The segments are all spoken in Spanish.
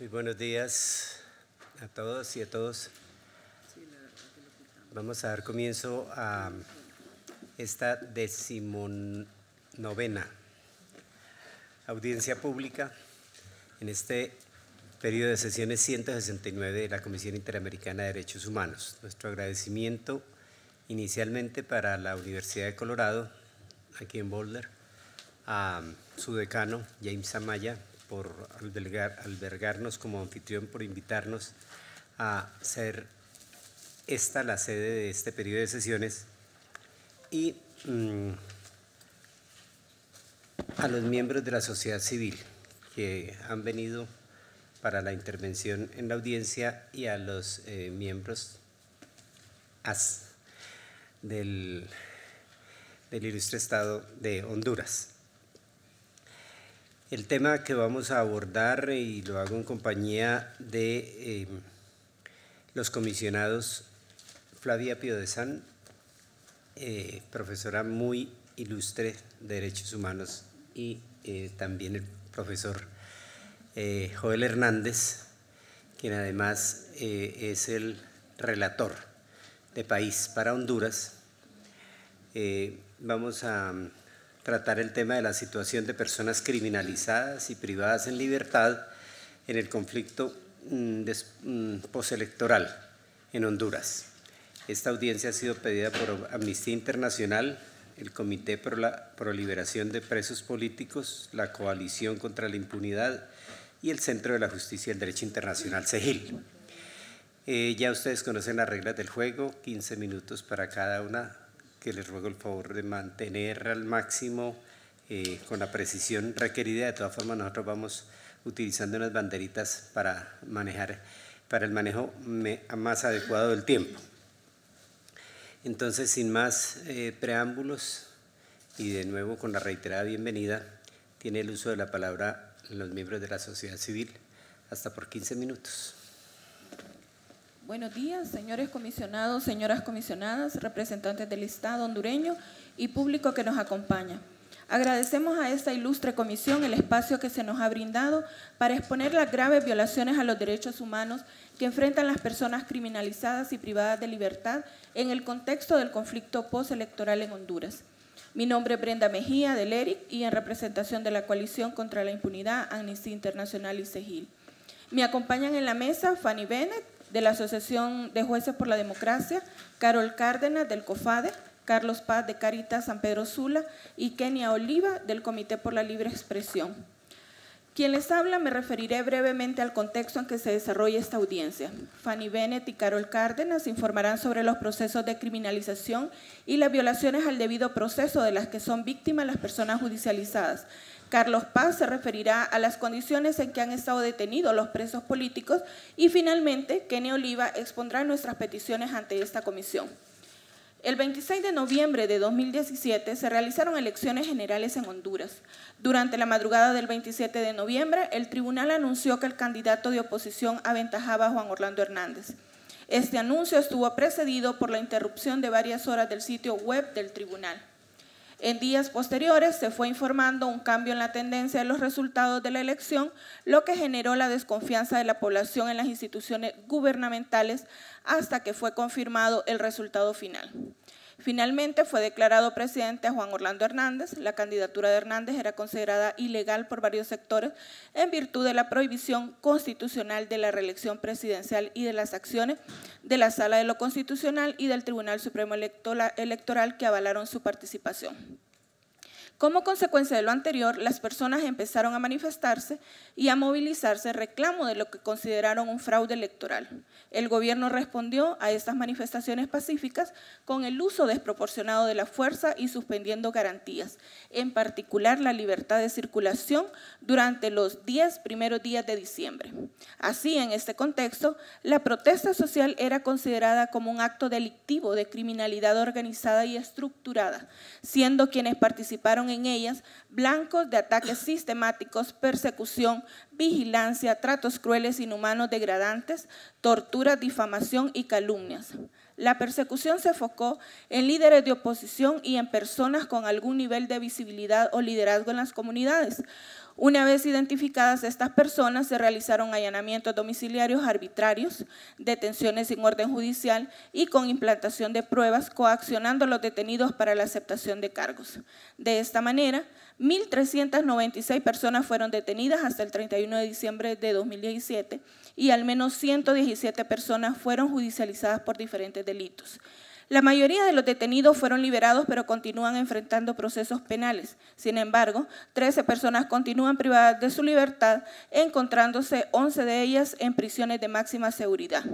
Muy buenos días a todos y a todos. Vamos a dar comienzo a esta decimonovena audiencia pública en este periodo de sesiones 169 de la Comisión Interamericana de Derechos Humanos. Nuestro agradecimiento inicialmente para la Universidad de Colorado, aquí en Boulder, a su decano, James Amaya, por albergarnos como anfitrión, por invitarnos a ser esta la sede de este periodo de sesiones y mm, a los miembros de la sociedad civil que han venido para la intervención en la audiencia y a los eh, miembros del, del Ilustre Estado de Honduras. El tema que vamos a abordar, eh, y lo hago en compañía de eh, los comisionados Flavia Pio de San, eh, profesora muy ilustre de Derechos Humanos, y también el profesor Joel Hernández, quien además es el relator de País para Honduras. vamos a tratar el tema de la situación de personas criminalizadas y privadas en libertad en el conflicto mm, mm, postelectoral en Honduras. Esta audiencia ha sido pedida por Amnistía Internacional, el Comité por la Proliberación de Presos Políticos, la Coalición contra la Impunidad y el Centro de la Justicia y el Derecho Internacional, CEGIL. Eh, ya ustedes conocen las reglas del juego, 15 minutos para cada una que les ruego el favor de mantener al máximo eh, con la precisión requerida. De todas formas, nosotros vamos utilizando unas banderitas para manejar, para el manejo más adecuado del tiempo. Entonces, sin más eh, preámbulos y de nuevo con la reiterada bienvenida, tiene el uso de la palabra los miembros de la sociedad civil hasta por 15 minutos. Buenos días, señores comisionados, señoras comisionadas, representantes del Estado hondureño y público que nos acompaña. Agradecemos a esta ilustre comisión el espacio que se nos ha brindado para exponer las graves violaciones a los derechos humanos que enfrentan las personas criminalizadas y privadas de libertad en el contexto del conflicto postelectoral en Honduras. Mi nombre es Brenda Mejía del ERIC y en representación de la Coalición contra la Impunidad, Amnistía Internacional y CEGIL. Me acompañan en la mesa Fanny Bennett, de la Asociación de Jueces por la Democracia, Carol Cárdenas del COFADE, Carlos Paz de Caritas San Pedro Sula y Kenia Oliva del Comité por la Libre Expresión. Quien les habla me referiré brevemente al contexto en que se desarrolla esta audiencia. Fanny Bennett y Carol Cárdenas informarán sobre los procesos de criminalización y las violaciones al debido proceso de las que son víctimas las personas judicializadas, Carlos Paz se referirá a las condiciones en que han estado detenidos los presos políticos y finalmente Kenny Oliva expondrá nuestras peticiones ante esta comisión. El 26 de noviembre de 2017 se realizaron elecciones generales en Honduras. Durante la madrugada del 27 de noviembre, el tribunal anunció que el candidato de oposición aventajaba a Juan Orlando Hernández. Este anuncio estuvo precedido por la interrupción de varias horas del sitio web del tribunal. En días posteriores se fue informando un cambio en la tendencia de los resultados de la elección, lo que generó la desconfianza de la población en las instituciones gubernamentales hasta que fue confirmado el resultado final. Finalmente fue declarado presidente a Juan Orlando Hernández. La candidatura de Hernández era considerada ilegal por varios sectores en virtud de la prohibición constitucional de la reelección presidencial y de las acciones de la Sala de lo Constitucional y del Tribunal Supremo Electoral que avalaron su participación. Como consecuencia de lo anterior, las personas empezaron a manifestarse y a movilizarse reclamo de lo que consideraron un fraude electoral. El gobierno respondió a estas manifestaciones pacíficas con el uso desproporcionado de la fuerza y suspendiendo garantías, en particular la libertad de circulación durante los 10 primeros días de diciembre. Así, en este contexto, la protesta social era considerada como un acto delictivo de criminalidad organizada y estructurada, siendo quienes participaron en ellas blancos de ataques sistemáticos, persecución, vigilancia, tratos crueles, inhumanos, degradantes, tortura, difamación y calumnias. La persecución se enfocó en líderes de oposición y en personas con algún nivel de visibilidad o liderazgo en las comunidades. Una vez identificadas estas personas, se realizaron allanamientos domiciliarios arbitrarios, detenciones sin orden judicial y con implantación de pruebas, coaccionando a los detenidos para la aceptación de cargos. De esta manera, 1.396 personas fueron detenidas hasta el 31 de diciembre de 2017 y al menos 117 personas fueron judicializadas por diferentes delitos. La mayoría de los detenidos fueron liberados, pero continúan enfrentando procesos penales. Sin embargo, 13 personas continúan privadas de su libertad, encontrándose 11 de ellas en prisiones de máxima seguridad.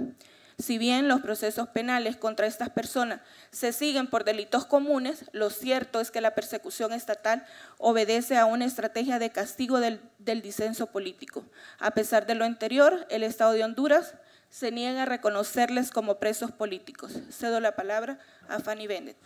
Si bien los procesos penales contra estas personas se siguen por delitos comunes, lo cierto es que la persecución estatal obedece a una estrategia de castigo del, del disenso político. A pesar de lo anterior, el Estado de Honduras se niega a reconocerles como presos políticos. Cedo la palabra a Fanny Bennett.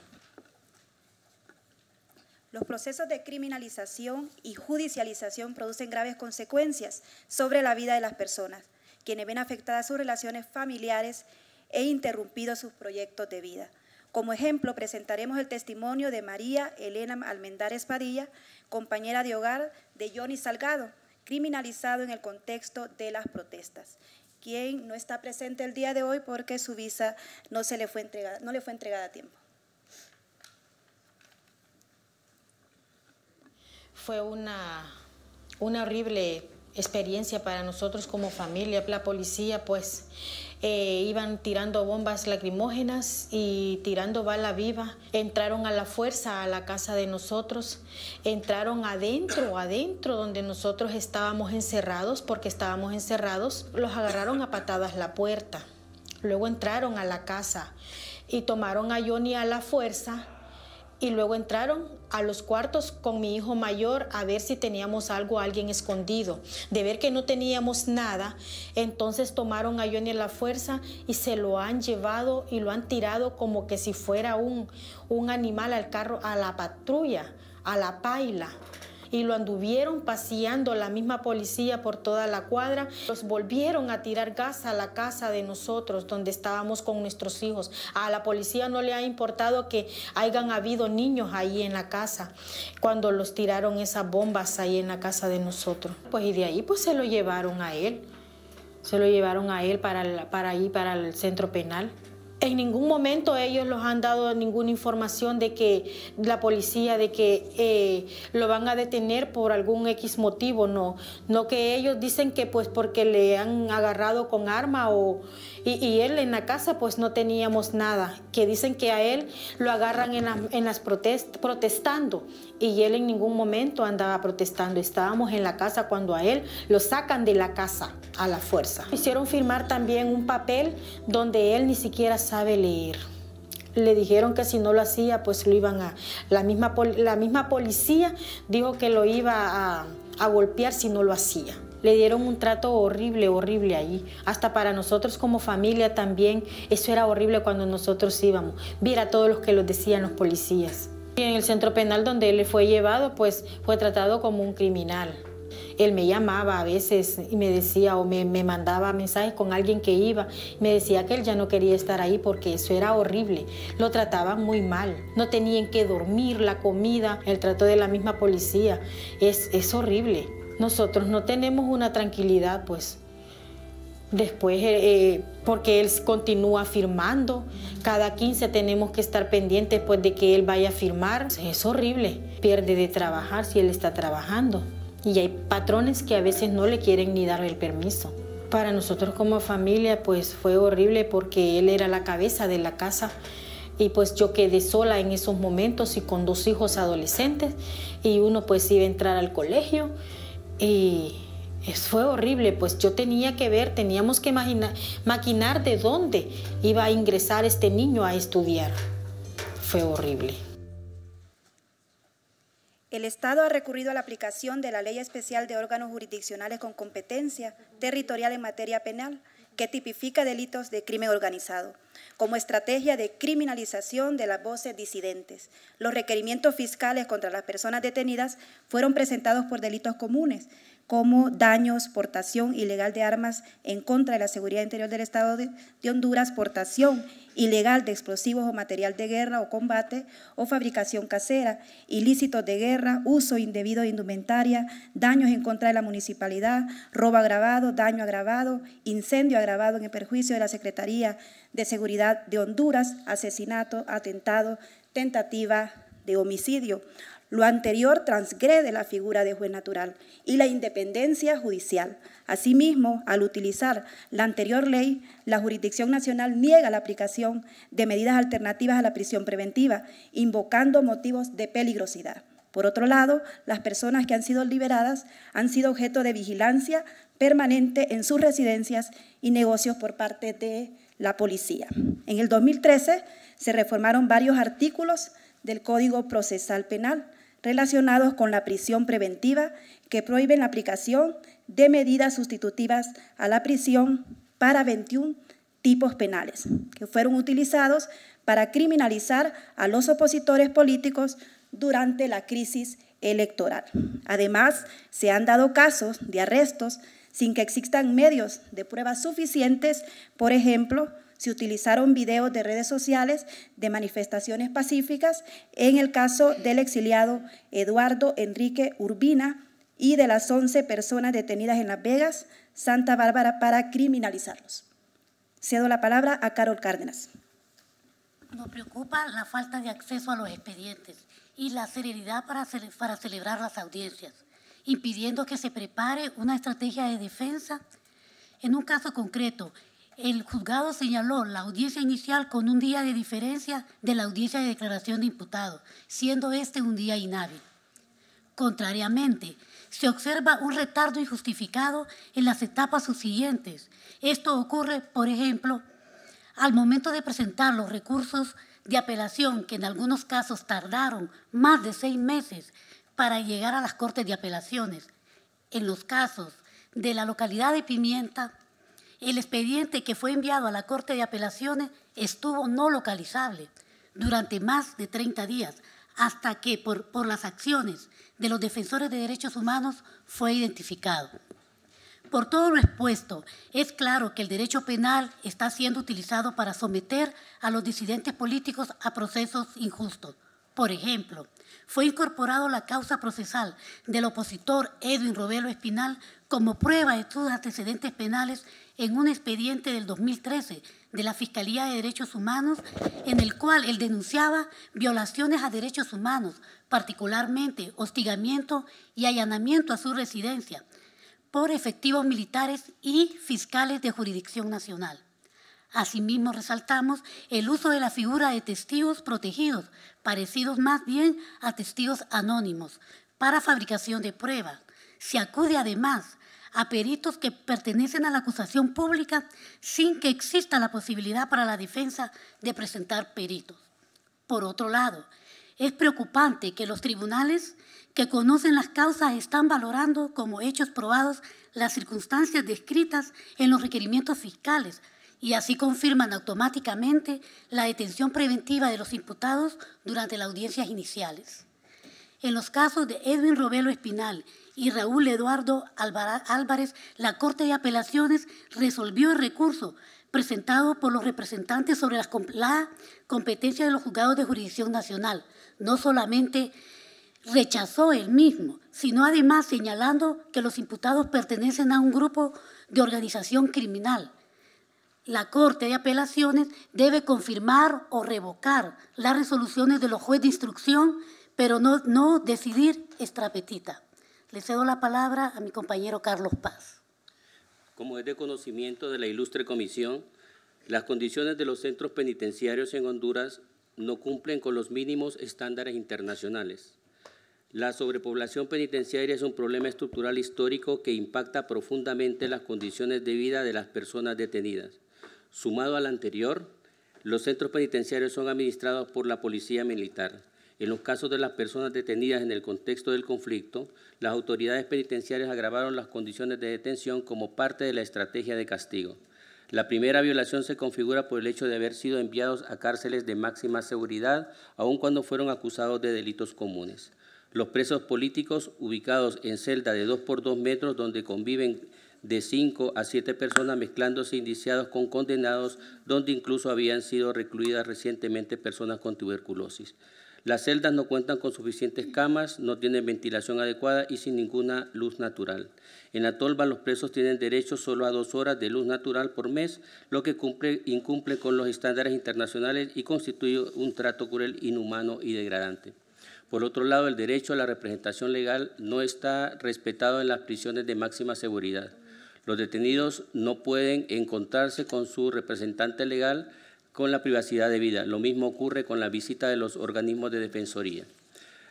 Los procesos de criminalización y judicialización producen graves consecuencias sobre la vida de las personas, quienes ven afectadas sus relaciones familiares e interrumpidos sus proyectos de vida. Como ejemplo, presentaremos el testimonio de María Elena Almendares Padilla, compañera de hogar de Johnny Salgado, criminalizado en el contexto de las protestas quien no está presente el día de hoy porque su visa no, se le, fue entregada, no le fue entregada a tiempo. Fue una, una horrible experiencia para nosotros como familia. La policía, pues, eh, iban tirando bombas lacrimógenas y tirando bala viva. Entraron a la fuerza a la casa de nosotros, entraron adentro, adentro, donde nosotros estábamos encerrados, porque estábamos encerrados, los agarraron a patadas la puerta. Luego entraron a la casa y tomaron a Johnny a la fuerza y luego entraron a los cuartos con mi hijo mayor a ver si teníamos algo, alguien escondido. De ver que no teníamos nada, entonces tomaron a Johnny la fuerza y se lo han llevado y lo han tirado como que si fuera un, un animal al carro, a la patrulla, a la paila y lo anduvieron paseando la misma policía por toda la cuadra. Los volvieron a tirar gas a la casa de nosotros donde estábamos con nuestros hijos. A la policía no le ha importado que hayan habido niños ahí en la casa cuando los tiraron esas bombas ahí en la casa de nosotros. Pues y de ahí pues se lo llevaron a él. Se lo llevaron a él para, para ahí, para el centro penal. En ningún momento ellos los han dado ninguna información de que la policía, de que eh, lo van a detener por algún X motivo, no. No que ellos dicen que pues porque le han agarrado con arma o... Y, él en la casa pues no teníamos nada. Que dicen que a él lo agarran en, las protestas, protestando. Y él en ningún momento andaba protestando. Estábamos en la casa cuando a él lo sacan de la casa a la fuerza. Hicieron firmar también un papel donde él ni siquiera sabe leer. Le dijeron que si no lo hacía, pues lo iban a... La misma, la misma policía dijo que lo iba a, golpear si no lo hacía. Le dieron un trato horrible, horrible ahí Hasta para nosotros como familia también, eso era horrible cuando nosotros íbamos. Viera a todos los que lo decían los policías. Y en el centro penal donde él fue llevado, pues fue tratado como un criminal. Él me llamaba a veces y me decía o me, mandaba mensajes con alguien que iba. Me decía que él ya no quería estar ahí porque eso era horrible. Lo trataban muy mal. No tenían que dormir, la comida, el trato de la misma policía. Es, es horrible. Nosotros no tenemos una tranquilidad, pues. Después, eh, eh, porque él continúa firmando, cada 15 tenemos que estar pendientes pues, de que él vaya a firmar. Es horrible, pierde de trabajar si él está trabajando. Y hay patrones que a veces no le quieren ni dar el permiso. Para nosotros como familia pues fue horrible porque él era la cabeza de la casa y pues yo quedé sola en esos momentos y con dos hijos adolescentes y uno pues iba a entrar al colegio y fue horrible, pues yo tenía que ver, teníamos que imaginar, maquinar de dónde iba a ingresar este niño a estudiar. Fue horrible. El Estado ha recurrido a la aplicación de la Ley Especial de Órganos Jurisdiccionales con Competencia Territorial en Materia Penal, que tipifica delitos de crimen organizado como estrategia de criminalización de las voces disidentes. Los requerimientos fiscales contra las personas detenidas fueron presentados por delitos comunes, como daños, portación ilegal de armas en contra de la seguridad interior del Estado de, Honduras, portación ilegal de explosivos o material de guerra o combate o fabricación casera, ilícitos de guerra, uso indebido de indumentaria, daños en contra de la municipalidad, robo agravado, daño agravado, incendio agravado en el perjuicio de la Secretaría de Seguridad de Honduras, asesinato, atentado, tentativa de homicidio. Lo anterior transgrede la figura de juez natural y la independencia judicial. Asimismo, al utilizar la anterior ley, la jurisdicción nacional niega la aplicación de medidas alternativas a la prisión preventiva, invocando motivos de peligrosidad. Por otro lado, las personas que han sido liberadas han sido objeto de vigilancia permanente en sus residencias y negocios por parte de la policía. En el 2013 se reformaron varios artículos del Código Procesal Penal relacionados con la prisión preventiva que prohíben la aplicación de medidas sustitutivas a la prisión para 21 tipos penales que fueron utilizados para criminalizar a los opositores políticos durante la crisis electoral. Además, se han dado casos de arrestos sin que existan medios de pruebas suficientes. Por ejemplo, se utilizaron videos de redes sociales de manifestaciones pacíficas en el caso del exiliado Eduardo Enrique Urbina y de las 11 personas detenidas en Las Vegas, Santa Bárbara, para criminalizarlos. Cedo la palabra a Carol Cárdenas. Nos preocupa la falta de acceso a los expedientes y la seriedad para celebrar las audiencias impidiendo que se prepare una estrategia de defensa. En un caso concreto, el juzgado señaló la audiencia inicial con un día de diferencia de la audiencia de declaración de imputado, siendo este un día inhábil. Contrariamente, se observa un retardo injustificado en las etapas subsiguientes. Esto ocurre, por ejemplo, al momento de presentar los recursos de apelación que en algunos casos tardaron más de seis meses para llegar a las Cortes de Apelaciones. En los casos de la localidad de Pimienta, el expediente que fue enviado a la Corte de Apelaciones estuvo no localizable durante más de 30 días, hasta que por, las acciones de los defensores de derechos humanos fue identificado. Por todo lo expuesto, es claro que el derecho penal está siendo utilizado para someter a los disidentes políticos a procesos injustos, por ejemplo, fue incorporado la causa procesal del opositor Edwin Robelo Espinal como prueba de sus antecedentes penales en un expediente del 2013 de la Fiscalía de Derechos Humanos, en el cual él denunciaba violaciones a derechos humanos, particularmente hostigamiento y allanamiento a su residencia por efectivos militares y fiscales de jurisdicción nacional. Asimismo, resaltamos el uso de la figura de testigos protegidos, parecidos más bien a testigos anónimos, para fabricación de pruebas. Se acude además a peritos que pertenecen a la acusación pública sin que exista la posibilidad para la defensa de presentar peritos. Por otro lado, es preocupante que los tribunales que conocen las causas están valorando como hechos probados las circunstancias descritas en los requerimientos fiscales y así confirman automáticamente la detención preventiva de los imputados durante las audiencias iniciales. En los casos de Edwin Robelo Espinal y Raúl Eduardo Álvarez, la Corte de Apelaciones resolvió el recurso presentado por los representantes sobre la, la competencia de los juzgados de jurisdicción nacional. No solamente rechazó el mismo, sino además señalando que los imputados pertenecen a un grupo de organización criminal la Corte de Apelaciones debe confirmar o revocar las resoluciones de los jueces de instrucción, pero no, decidir extrapetita. Le cedo la palabra a mi compañero Carlos Paz. Como es de conocimiento de la ilustre comisión, las condiciones de los centros penitenciarios en Honduras no cumplen con los mínimos estándares internacionales. La sobrepoblación penitenciaria es un problema estructural histórico que impacta profundamente las condiciones de vida de las personas detenidas. Sumado al anterior, los centros penitenciarios son administrados por la policía militar. En los casos de las personas detenidas en el contexto del conflicto, las autoridades penitenciarias agravaron las condiciones de detención como parte de la estrategia de castigo. La primera violación se configura por el hecho de haber sido enviados a cárceles de máxima seguridad, aun cuando fueron acusados de delitos comunes. Los presos políticos ubicados en celda de 2 por 2 metros donde conviven de 5 a 7 personas mezclándose indiciados con condenados, donde incluso habían sido recluidas recientemente personas con tuberculosis. Las celdas no cuentan con suficientes camas, no tienen ventilación adecuada y sin ninguna luz natural. En la tolva los presos tienen derecho solo a dos horas de luz natural por mes, lo que incumple con los estándares internacionales y constituye un trato cruel, inhumano y degradante. Por otro lado, el derecho a la representación legal no está respetado en las prisiones de máxima seguridad. Los detenidos no pueden encontrarse con su representante legal con la privacidad de vida. Lo mismo ocurre con la visita de los organismos de defensoría.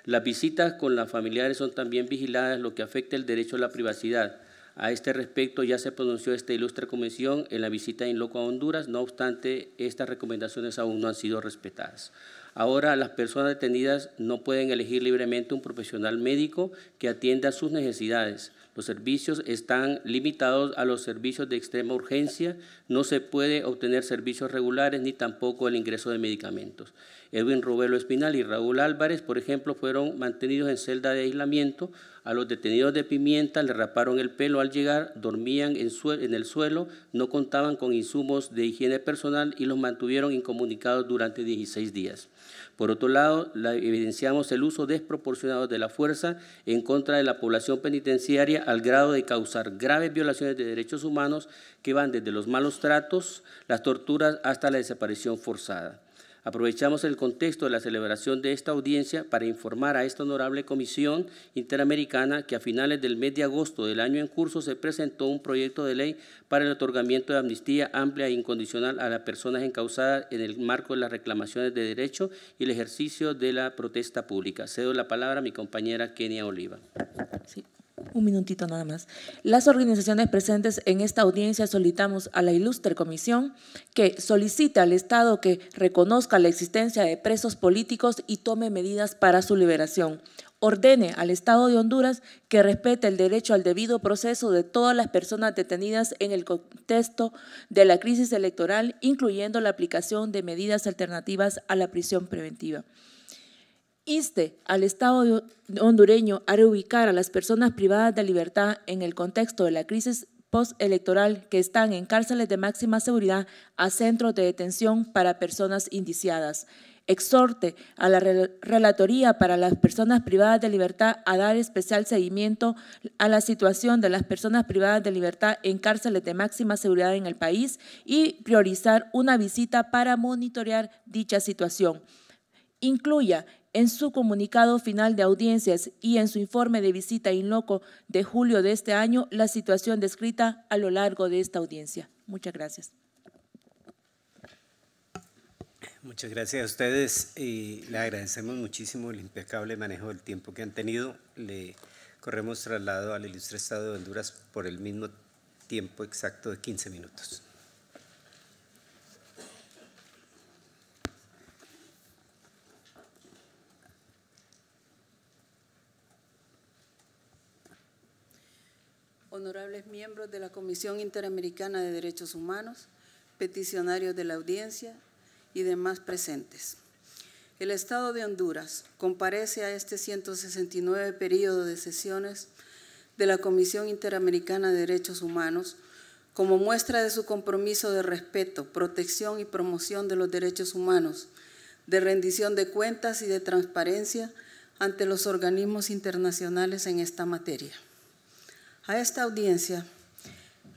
Las visitas con las familiares son también vigiladas, lo que afecta el derecho a la privacidad. A este respecto ya se pronunció esta ilustre comisión en la visita en loco a Honduras, no obstante, estas recomendaciones aún no han sido respetadas. Ahora las personas detenidas no pueden elegir libremente un profesional médico que atienda sus necesidades. Los servicios están limitados a los servicios de extrema urgencia. No se puede obtener servicios regulares ni tampoco el ingreso de medicamentos. Edwin Rubelo Espinal y Raúl Álvarez, por ejemplo, fueron mantenidos en celda de aislamiento. A los detenidos de Pimienta le raparon el pelo al llegar, dormían en, en el suelo, no contaban con insumos de higiene personal y los mantuvieron incomunicados durante 16 días. Por otro lado, evidenciamos el uso desproporcionado de la fuerza en contra de la población penitenciaria al grado de causar graves violaciones de derechos humanos que van desde los malos tratos, las torturas, hasta la desaparición forzada. Aprovechamos el contexto de la celebración de esta audiencia para informar a esta honorable Comisión Interamericana que a finales del mes de agosto del año en curso se presentó un proyecto de ley para el otorgamiento de amnistía amplia e incondicional a las personas encausadas en el marco de las reclamaciones de derecho y el ejercicio de la protesta pública. Cedo la palabra a mi compañera Kenia Oliva. Sí un minutito nada más. Las organizaciones presentes en esta audiencia solicitamos a la ilustre comisión que solicite al Estado que reconozca la existencia de presos políticos y tome medidas para su liberación. Ordene al Estado de Honduras que respete el derecho al debido proceso de todas las personas detenidas en el contexto de la crisis electoral, incluyendo la aplicación de medidas alternativas a la prisión preventiva inste al Estado hondureño a reubicar a las personas privadas de libertad en el contexto de la crisis postelectoral que están en cárceles de máxima seguridad a centros de detención para personas indiciadas. Exhorte a la Relatoría para las Personas Privadas de Libertad a dar especial seguimiento a la situación de las personas privadas de libertad en cárceles de máxima seguridad en el país y priorizar una visita para monitorear dicha situación incluya en su comunicado final de audiencias y en su informe de visita in loco de julio de este año, la situación descrita a lo largo de esta audiencia. Muchas gracias. Muchas gracias a ustedes y le agradecemos muchísimo el impecable manejo del tiempo que han tenido. Le corremos traslado al ilustre Estado de Honduras por el mismo tiempo exacto de 15 minutos. honorables miembros de la Comisión Interamericana de Derechos Humanos, peticionarios de la audiencia y demás presentes. El Estado de Honduras comparece a este 169 periodo de sesiones de la Comisión Interamericana de Derechos Humanos como muestra de su compromiso de respeto, protección y promoción de los derechos humanos, de rendición de cuentas y de transparencia ante los organismos internacionales en esta materia. A esta audiencia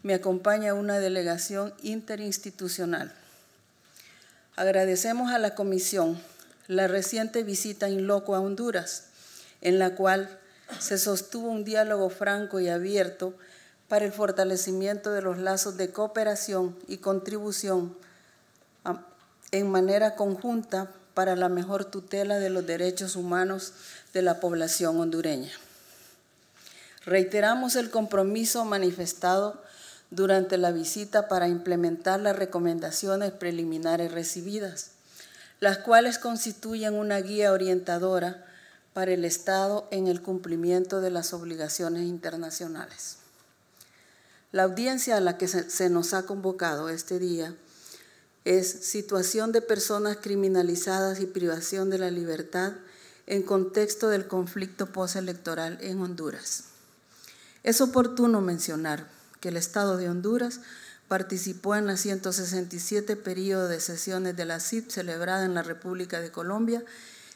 me acompaña una delegación interinstitucional. Agradecemos a la Comisión la reciente visita in loco a Honduras, en la cual se sostuvo un diálogo franco y abierto para el fortalecimiento de los lazos de cooperación y contribución ah, en manera conjunta para la mejor tutela de los derechos humanos de la población hondureña. Reiteramos el compromiso manifestado durante la visita para implementar las recomendaciones preliminares recibidas, las cuales constituyen una guía orientadora para el Estado en el cumplimiento de las obligaciones internacionales. La audiencia a la que se nos ha convocado este día es situación de personas criminalizadas y privación de la libertad en contexto del conflicto postelectoral en Honduras. Es oportuno mencionar que el Estado de Honduras participó en la 167 periodo de sesiones de la CIP celebrada en la República de Colombia,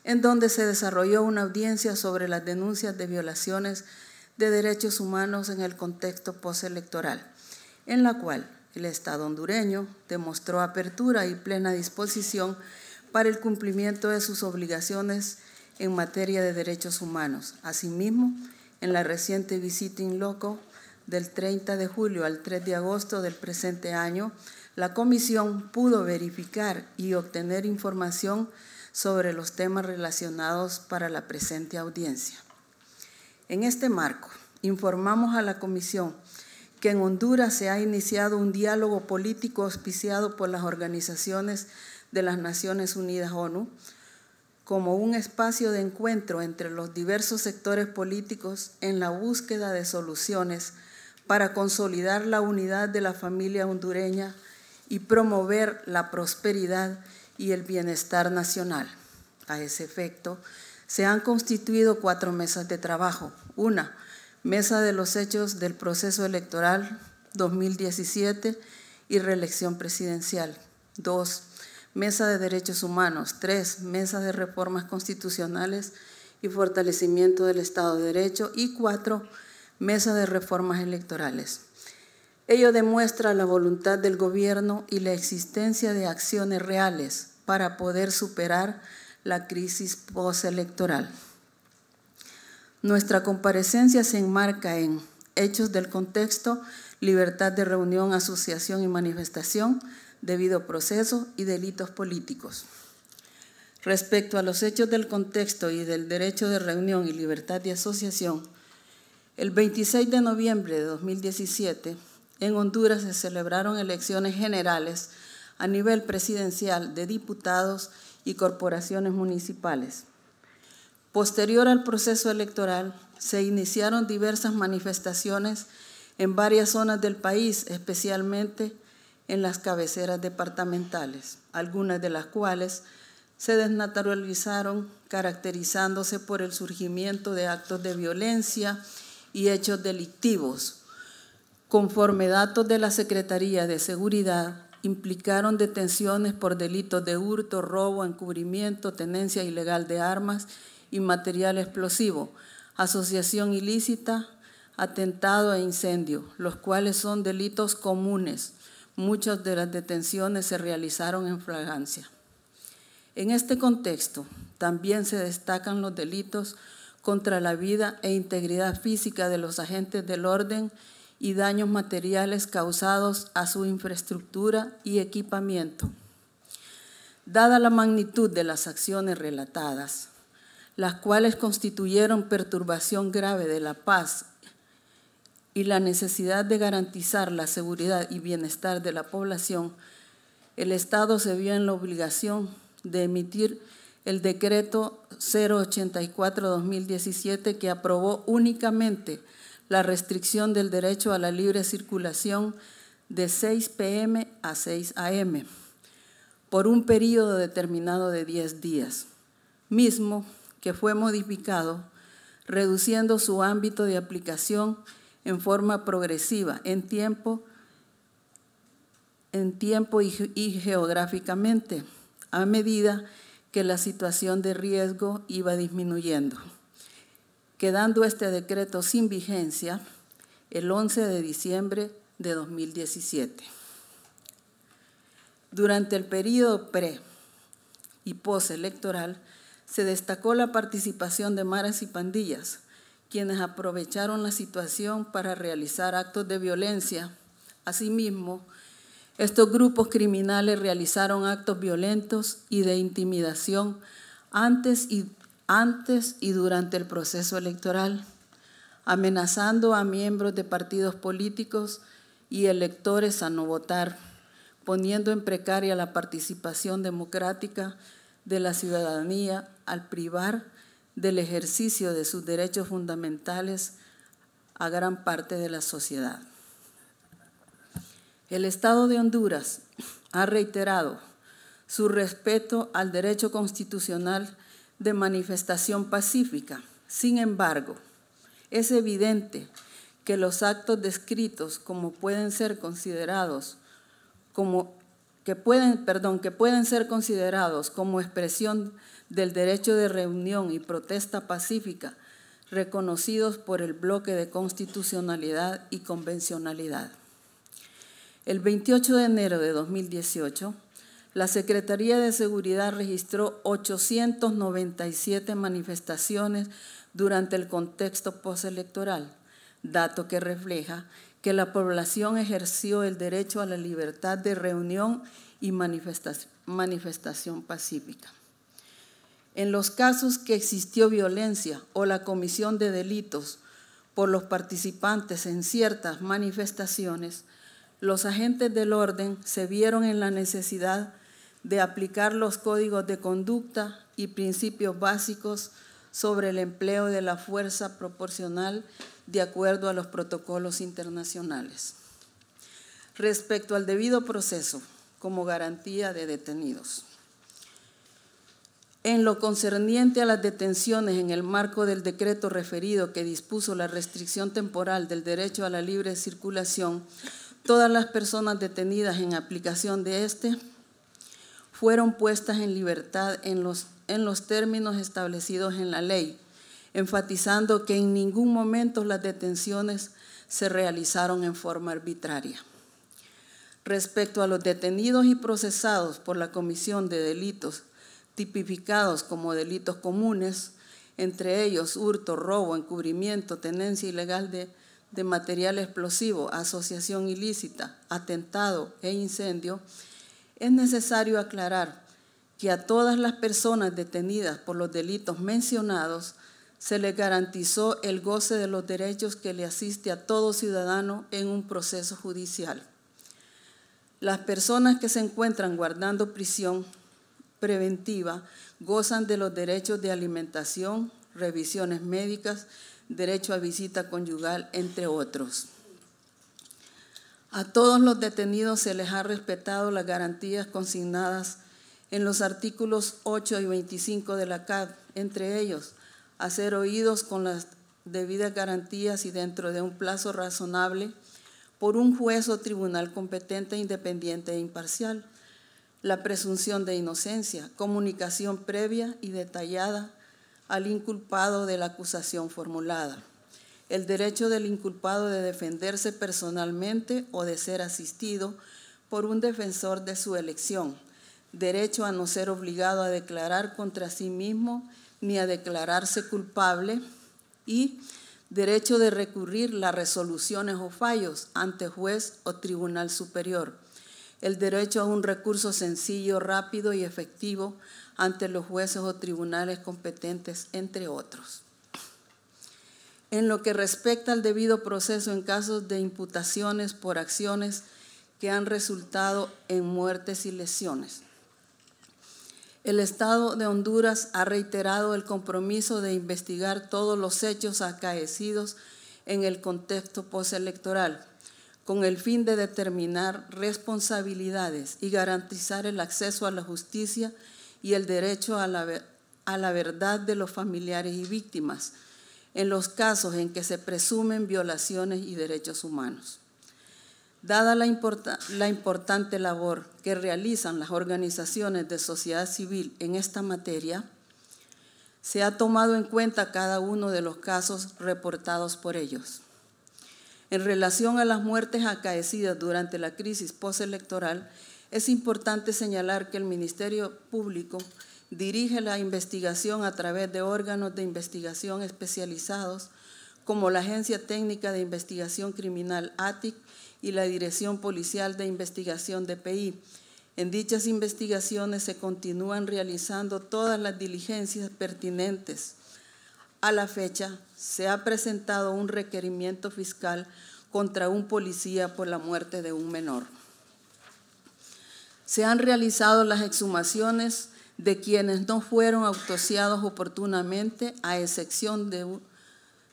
en donde se desarrolló una audiencia sobre las denuncias de violaciones de derechos humanos en el contexto postelectoral, en la cual el Estado hondureño demostró apertura y plena disposición para el cumplimiento de sus obligaciones en materia de derechos humanos. Asimismo, en la reciente visita in loco del 30 de julio al 3 de agosto del presente año, la comisión pudo verificar y obtener información sobre los temas relacionados para la presente audiencia. En este marco, informamos a la comisión que en Honduras se ha iniciado un diálogo político auspiciado por las organizaciones de las Naciones Unidas ONU como un espacio de encuentro entre los diversos sectores políticos en la búsqueda de soluciones para consolidar la unidad de la familia hondureña y promover la prosperidad y el bienestar nacional. A ese efecto, se han constituido cuatro mesas de trabajo. Una, Mesa de los Hechos del Proceso Electoral 2017 y Reelección Presidencial. Dos, Mesa de Derechos Humanos. 3. Mesa de Reformas Constitucionales y Fortalecimiento del Estado de Derecho. Y 4. Mesa de Reformas Electorales. Ello demuestra la voluntad del gobierno y la existencia de acciones reales para poder superar la crisis postelectoral. Nuestra comparecencia se enmarca en hechos del contexto, libertad de reunión, asociación y manifestación, debido procesos y delitos políticos. Respecto a los hechos del contexto y del derecho de reunión y libertad de asociación, el 26 de noviembre de 2017, en Honduras se celebraron elecciones generales a nivel presidencial de diputados y corporaciones municipales. Posterior al proceso electoral, se iniciaron diversas manifestaciones en varias zonas del país, especialmente en las cabeceras departamentales, algunas de las cuales se desnaturalizaron caracterizándose por el surgimiento de actos de violencia y hechos delictivos. Conforme datos de la Secretaría de Seguridad, implicaron detenciones por delitos de hurto, robo, encubrimiento, tenencia ilegal de armas y material explosivo, asociación ilícita, atentado e incendio, los cuales son delitos comunes Muchas de las detenciones se realizaron en fragancia. En este contexto, también se destacan los delitos contra la vida e integridad física de los agentes del orden y daños materiales causados a su infraestructura y equipamiento. Dada la magnitud de las acciones relatadas, las cuales constituyeron perturbación grave de la paz y la necesidad de garantizar la seguridad y bienestar de la población, el Estado se vio en la obligación de emitir el decreto 084-2017 que aprobó únicamente la restricción del derecho a la libre circulación de 6 pm a 6 am por un periodo determinado de 10 días, mismo que fue modificado reduciendo su ámbito de aplicación en forma progresiva, en tiempo, en tiempo y, geográficamente, a medida que la situación de riesgo iba disminuyendo. Quedando este decreto sin vigencia el 11 de diciembre de 2017. Durante el periodo pre y electoral se destacó la participación de maras y pandillas, quienes aprovecharon la situación para realizar actos de violencia. Asimismo, estos grupos criminales realizaron actos violentos y de intimidación antes y, antes y durante el proceso electoral, amenazando a miembros de partidos políticos y electores a no votar, poniendo en precaria la participación democrática de la ciudadanía al privar del ejercicio de sus derechos fundamentales a gran parte de la sociedad. El Estado de Honduras ha reiterado su respeto al derecho constitucional de manifestación pacífica. Sin embargo, es evidente que los actos descritos como pueden ser considerados como que pueden, perdón, que pueden ser considerados como expresión del derecho de reunión y protesta pacífica reconocidos por el bloque de constitucionalidad y convencionalidad. El 28 de enero de 2018, la Secretaría de Seguridad registró 897 manifestaciones durante el contexto postelectoral, dato que refleja que la población ejerció el derecho a la libertad de reunión y manifestación pacífica en los casos que existió violencia o la comisión de delitos por los participantes en ciertas manifestaciones, los agentes del orden se vieron en la necesidad de aplicar los códigos de conducta y principios básicos sobre el empleo de la fuerza proporcional de acuerdo a los protocolos internacionales. Respecto al debido proceso como garantía de detenidos. En lo concerniente a las detenciones en el marco del decreto referido que dispuso la restricción temporal del derecho a la libre circulación, todas las personas detenidas en aplicación de este fueron puestas en libertad en los, en los términos establecidos en la ley, enfatizando que en ningún momento las detenciones se realizaron en forma arbitraria. Respecto a los detenidos y procesados por la Comisión de Delitos tipificados como delitos comunes, entre ellos hurto, robo, encubrimiento, tenencia ilegal de, material explosivo, asociación ilícita, atentado e incendio, es necesario aclarar que a todas las personas detenidas por los delitos mencionados se les garantizó el goce de los derechos que le asiste a todo ciudadano en un proceso judicial. Las personas que se encuentran guardando prisión preventiva gozan de los derechos de alimentación, revisiones médicas, derecho a visita conyugal, entre otros. A todos los detenidos se les ha respetado las garantías consignadas en los artículos 8 y 25 de la CAD, entre ellos, a ser oídos con las debidas garantías y dentro de un plazo razonable por un juez o tribunal competente, independiente e imparcial la presunción de inocencia, comunicación previa y detallada al inculpado de la acusación formulada, el derecho del inculpado de defenderse personalmente o de ser asistido por un defensor de su elección, derecho a no ser obligado a declarar contra sí mismo ni a declararse culpable y derecho de recurrir las resoluciones o fallos ante juez o tribunal superior el derecho a un recurso sencillo, rápido y efectivo ante los jueces o tribunales competentes, entre otros. En lo que respecta al debido proceso en casos de imputaciones por acciones que han resultado en muertes y lesiones. El Estado de Honduras ha reiterado el compromiso de investigar todos los hechos acaecidos en el contexto postelectoral con el fin de determinar responsabilidades y garantizar el acceso a la justicia y el derecho a la, verdad de los familiares y víctimas en los casos en que se presumen violaciones y derechos humanos. Dada la, importante labor que realizan las organizaciones de sociedad civil en esta materia, se ha tomado en cuenta cada uno de los casos reportados por ellos. En relación a las muertes acaecidas durante la crisis postelectoral, es importante señalar que el Ministerio Público dirige la investigación a través de órganos de investigación especializados como la Agencia Técnica de Investigación Criminal ATIC y la Dirección Policial de Investigación DPI. En dichas investigaciones se continúan realizando todas las diligencias pertinentes a la fecha, se ha presentado un requerimiento fiscal contra un policía por la muerte de un menor. Se han realizado las exhumaciones de quienes no fueron autosiados oportunamente, a excepción de,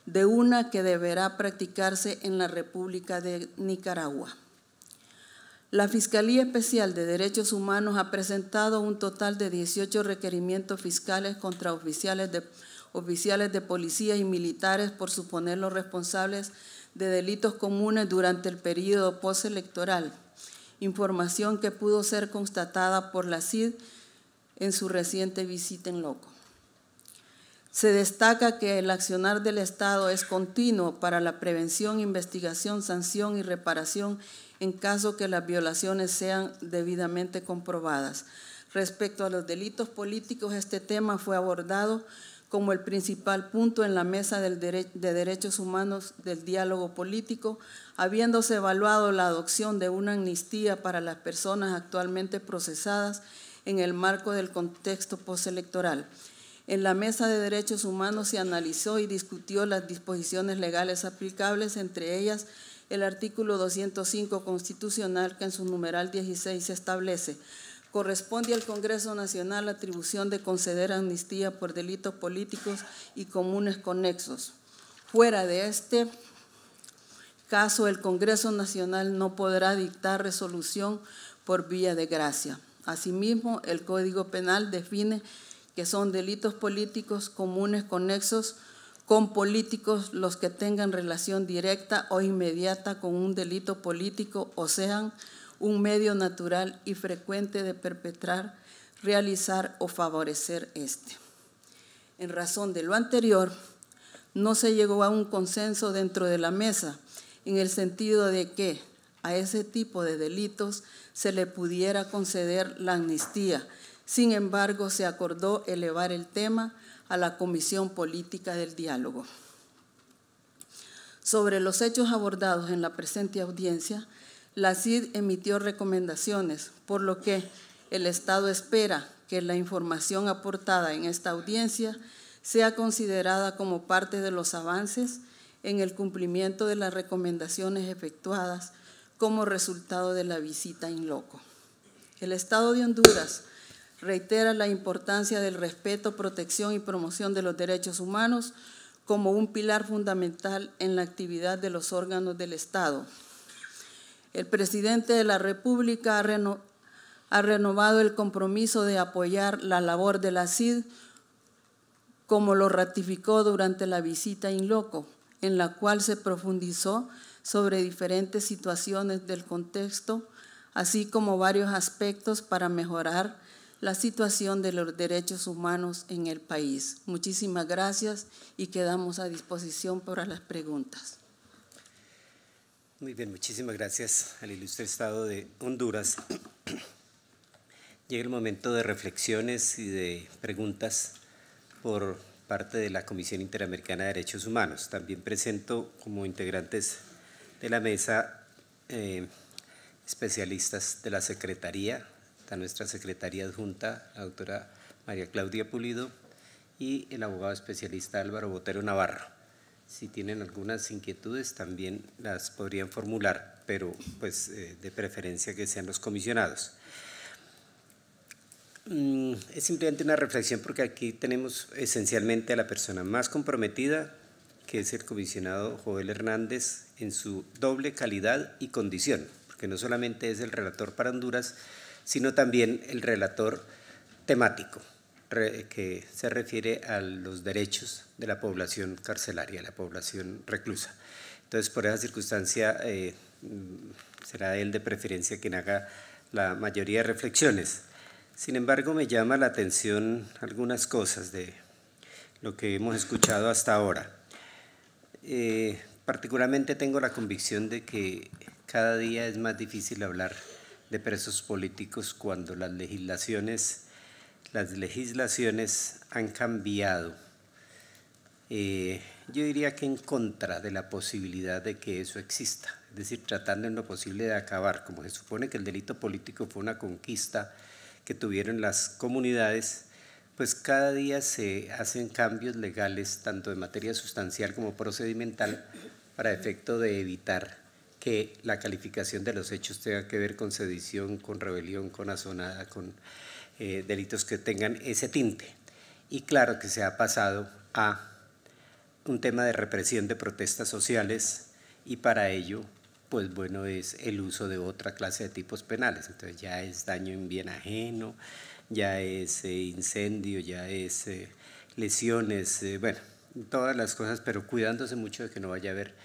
de una que deberá practicarse en la República de Nicaragua. La Fiscalía Especial de Derechos Humanos ha presentado un total de 18 requerimientos fiscales contra oficiales de oficiales de policía y militares por suponerlos responsables de delitos comunes durante el periodo postelectoral, información que pudo ser constatada por la CID en su reciente visita en Loco. Se destaca que el accionar del Estado es continuo para la prevención, investigación, sanción y reparación en caso que las violaciones sean debidamente comprobadas. Respecto a los delitos políticos, este tema fue abordado como el principal punto en la mesa de derechos humanos del diálogo político, habiéndose evaluado la adopción de una amnistía para las personas actualmente procesadas en el marco del contexto postelectoral. En la Mesa de Derechos Humanos se analizó y discutió las disposiciones legales aplicables, entre ellas el artículo 205 constitucional que en su numeral 16 establece corresponde al Congreso Nacional la atribución de conceder amnistía por delitos políticos y comunes conexos. Fuera de este caso, el Congreso Nacional no podrá dictar resolución por vía de gracia. Asimismo, el Código Penal define que son delitos políticos comunes conexos con políticos los que tengan relación directa o inmediata con un delito político o sean un medio natural y frecuente de perpetrar, realizar o favorecer este. En razón de lo anterior, no se llegó a un consenso dentro de la mesa en el sentido de que a ese tipo de delitos se le pudiera conceder la amnistía. Sin embargo, se acordó elevar el tema a la Comisión Política del Diálogo. Sobre los hechos abordados en la presente audiencia, la CID emitió recomendaciones, por lo que el Estado espera que la información aportada en esta audiencia sea considerada como parte de los avances en el cumplimiento de las recomendaciones efectuadas como resultado de la visita in loco. El Estado de Honduras reitera la importancia del respeto, protección y promoción de los derechos humanos como un pilar fundamental en la actividad de los órganos del Estado, el presidente de la República ha, renovado el compromiso de apoyar la labor de la CID, como lo ratificó durante la visita in loco, en la cual se profundizó sobre diferentes situaciones del contexto, así como varios aspectos para mejorar la situación de los derechos humanos en el país. Muchísimas gracias y quedamos a disposición para las preguntas. Muy bien, muchísimas gracias al ilustre Estado de Honduras. Llega el momento de reflexiones y de preguntas por parte de la Comisión Interamericana de Derechos Humanos. También presento como integrantes de la mesa eh, especialistas de la Secretaría, está nuestra Secretaría adjunta, la doctora María Claudia Pulido, y el abogado especialista Álvaro Botero Navarro si tienen algunas inquietudes también las podrían formular, pero pues eh, de preferencia que sean los comisionados. Mm, es simplemente una reflexión porque aquí tenemos esencialmente a la persona más comprometida, que es el comisionado Joel Hernández, en su doble calidad y condición, porque no solamente es el relator para Honduras, sino también el relator temático que se refiere a los derechos de la población carcelaria, la población reclusa. Entonces, por esa circunstancia, eh, será él de preferencia quien haga la mayoría de reflexiones. Sin embargo, me llama la atención algunas cosas de lo que hemos escuchado hasta ahora. Eh, particularmente tengo la convicción de que cada día es más difícil hablar de presos políticos cuando las legislaciones las legislaciones han cambiado. Eh, yo diría que en contra de la posibilidad de que eso exista, es decir, tratando en lo posible de acabar, como se supone que el delito político fue una conquista que tuvieron las comunidades, pues cada día se hacen cambios legales, tanto de materia sustancial como procedimental, para efecto de evitar que la calificación de los hechos tenga que ver con sedición, con rebelión, con azonada. con eh, delitos que tengan ese tinte. Y claro que se ha pasado a un tema de represión de protestas sociales y para ello, pues bueno, es el uso de otra clase de tipos penales. Entonces ya es daño en bien ajeno, ya es eh, incendio, ya es eh, lesiones, bueno, todas las cosas, pero cuidándose mucho de que no vaya a haber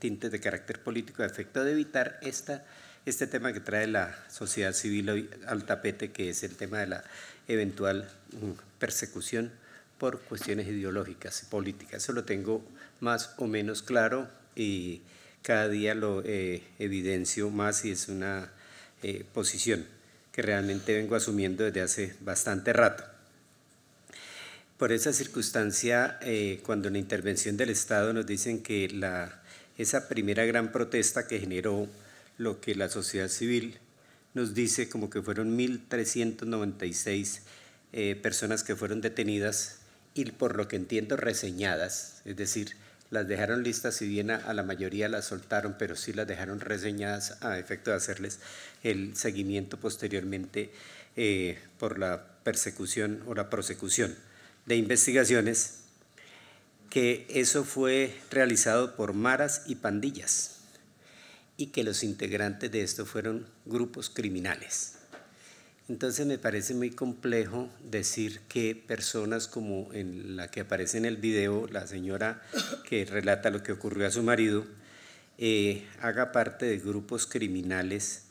tintes de carácter político a efecto de evitar esta este tema que trae la sociedad civil hoy al tapete, que es el tema de la eventual mm, persecución por cuestiones ideológicas y políticas. Eso lo tengo más o menos claro y cada día lo eh, evidencio más y es una eh, posición que realmente vengo asumiendo desde hace bastante rato. Por esa circunstancia, eh, cuando en la intervención del Estado nos dicen que la, esa primera gran protesta que generó lo que la sociedad civil nos dice como que fueron 1.396 eh, personas que fueron detenidas y por lo que entiendo reseñadas, es decir, las dejaron listas, si bien a, la mayoría las soltaron, pero sí las dejaron reseñadas a efecto de hacerles el seguimiento posteriormente eh, por la persecución o la prosecución de investigaciones, que eso fue realizado por maras y pandillas y que los integrantes de esto fueron grupos criminales. Entonces me parece muy complejo decir que personas como en la que aparece en el video, la señora que relata lo que ocurrió a su marido, eh, haga parte de grupos criminales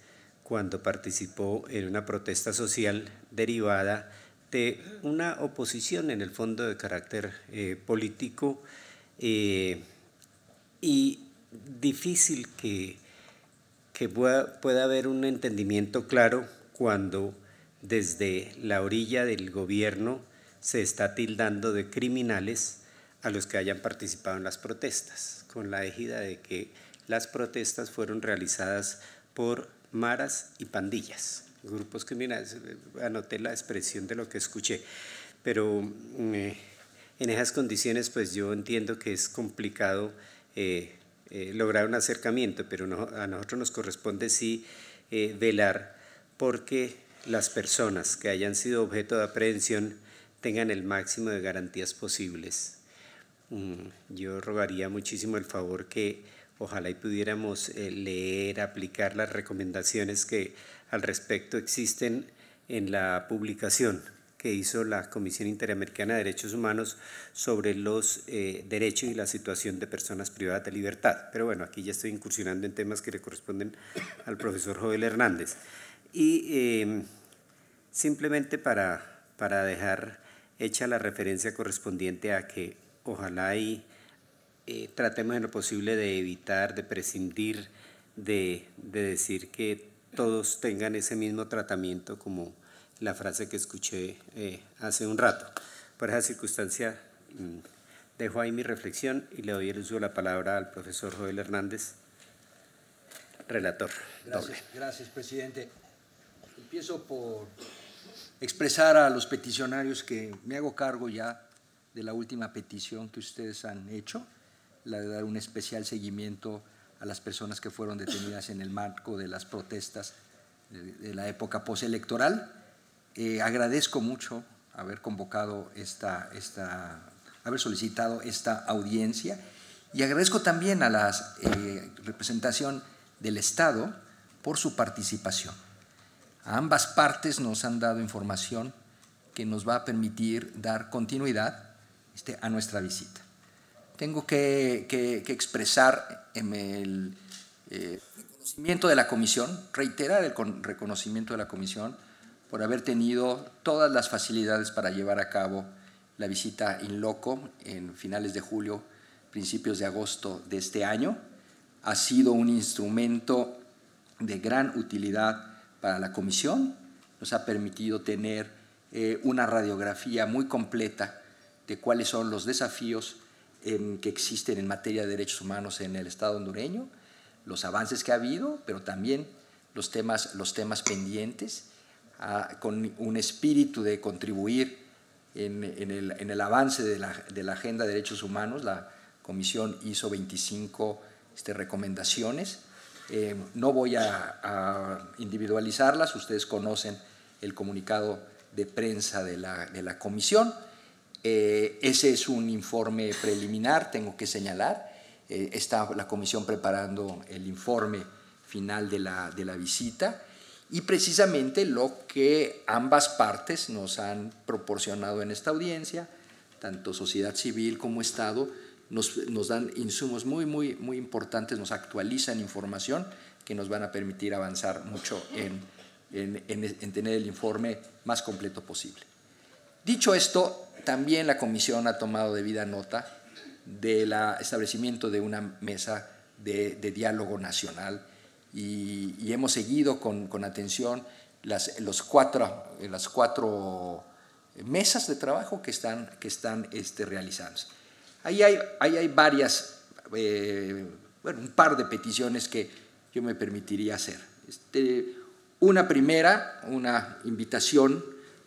cuando participó en una protesta social derivada de una oposición en el fondo de carácter eh, político eh, y difícil que que pueda, pueda haber un entendimiento claro cuando desde la orilla del gobierno se está tildando de criminales a los que hayan participado en las protestas, con la égida de que las protestas fueron realizadas por maras y pandillas, grupos criminales. Anoté la expresión de lo que escuché, pero mm, eh, en esas condiciones pues yo entiendo que es complicado eh, eh, lograr un acercamiento, pero a nosotros nos corresponde sí eh, velar porque las personas que hayan sido objeto de aprehensión tengan el máximo de garantías posibles. Mm, yo rogaría muchísimo el favor que ojalá pudiéramos eh, leer, aplicar las recomendaciones que al respecto existen en la publicación que hizo la Comisión Interamericana de Derechos Humanos sobre los eh, derechos y la situación de personas privadas de libertad. Pero bueno, aquí ya estoy incursionando en temas que le corresponden al profesor Joel Hernández. Y em, simplemente para, para dejar hecha la referencia correspondiente a que ojalá y eh, tratemos en lo posible de evitar, de prescindir, de, de decir que todos tengan ese mismo tratamiento como la frase que escuché eh, hace un rato. Por esa circunstancia, mm, dejo ahí mi reflexión y le doy el uso de la palabra al profesor Joel Hernández, relator. Gracias, gracias presidente. Empiezo por expresar a los peticionarios que me hago cargo ya de la última petición que ustedes han hecho, la de dar un especial seguimiento a las personas que fueron detenidas en el marco de las protestas de, de la época postelectoral eh, agradezco mucho haber convocado esta, esta, haber solicitado esta audiencia y agradezco también a la eh, representación del Estado por su participación. ambas partes nos han dado información que nos va a permitir dar continuidad este, a nuestra visita. Tengo que, expresar el eh, reconocimiento de la comisión, reiterar el reconocimiento de la comisión por haber tenido todas las facilidades para llevar a cabo la visita in loco en finales de julio, principios de agosto de este año. Ha sido un instrumento de gran utilidad para la comisión. Nos ha permitido tener eh, una radiografía muy completa de cuáles son los desafíos em, que existen en materia de derechos humanos en el Estado hondureño, los avances que ha habido, pero también los temas, los temas pendientes con un espíritu de contribuir en, el, avance de la, Agenda de Derechos Humanos. La Comisión hizo 25 este, recomendaciones. Eh, no voy a, individualizarlas, ustedes conocen el comunicado de prensa de la, Comisión. Eh, ese es un informe preliminar, tengo que señalar. Eh, está la comisión preparando el informe final de la visita y precisamente lo que ambas partes nos han proporcionado en esta audiencia, tanto sociedad civil como Estado, nos, dan insumos muy, muy, muy importantes, nos actualizan información que nos van a permitir avanzar mucho en, tener el informe más completo posible. Dicho esto, también la Comisión ha tomado debida nota del establecimiento de una mesa de, de diálogo nacional y, hemos seguido con, con atención las, los cuatro, las cuatro mesas de trabajo que están, que están este, realizándose. Ahí hay, hay varias, eh, bueno, un par de peticiones que yo me permitiría hacer. Este, una primera, una invitación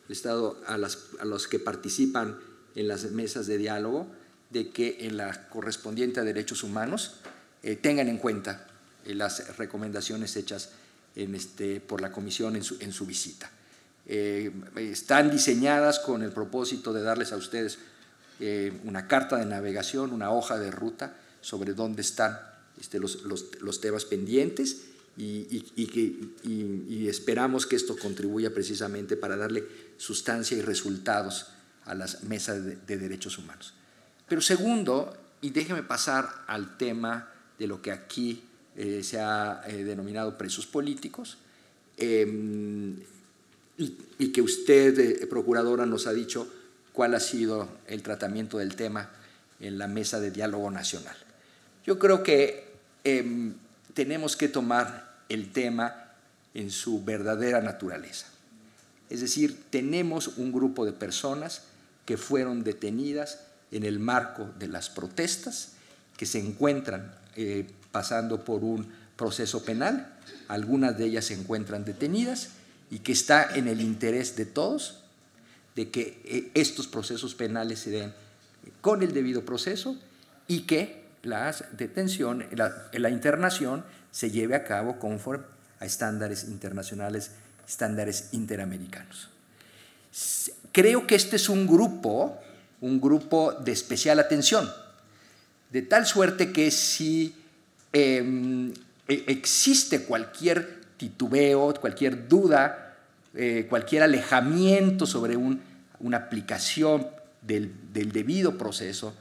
Estado a, las, a los que participan en las mesas de diálogo de que en la correspondiente a derechos humanos eh, tengan en cuenta eh, las recomendaciones hechas este, por la comisión en su, visita. Eh, están diseñadas con el propósito de darles a ustedes eh, una carta de navegación, una hoja de ruta sobre dónde están este, los, temas pendientes y, esperamos que esto contribuya precisamente para darle sustancia y resultados a las mesas de, de derechos humanos. Pero segundo, y déjeme pasar al tema de lo que aquí eh, se ha eh, denominado presos políticos, em, y, que usted, eh, procuradora, nos ha dicho cuál ha sido el tratamiento del tema en la mesa de diálogo nacional. Yo creo que em, tenemos que tomar el tema en su verdadera naturaleza. Es decir, tenemos un grupo de personas que fueron detenidas en el marco de las protestas, que se encuentran pasando por un proceso penal, algunas de ellas se encuentran detenidas y que está en el interés de todos de que eh, estos procesos penales se den con el debido proceso y que la detención, la, internación se lleve a cabo conforme a estándares internacionales, estándares interamericanos. Creo que este es un grupo, un grupo de especial atención, de tal suerte que si Em, e, existe cualquier titubeo, cualquier duda, eh, cualquier alejamiento sobre una aplicación del, debido proceso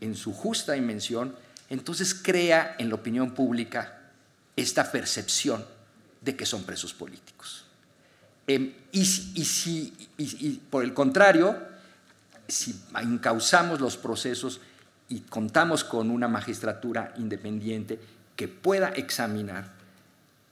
en su justa dimensión, entonces crea en la opinión pública esta percepción de que son presos políticos. Em, y, por el contrario, si encauzamos los procesos y contamos con una magistratura independiente que pueda examinar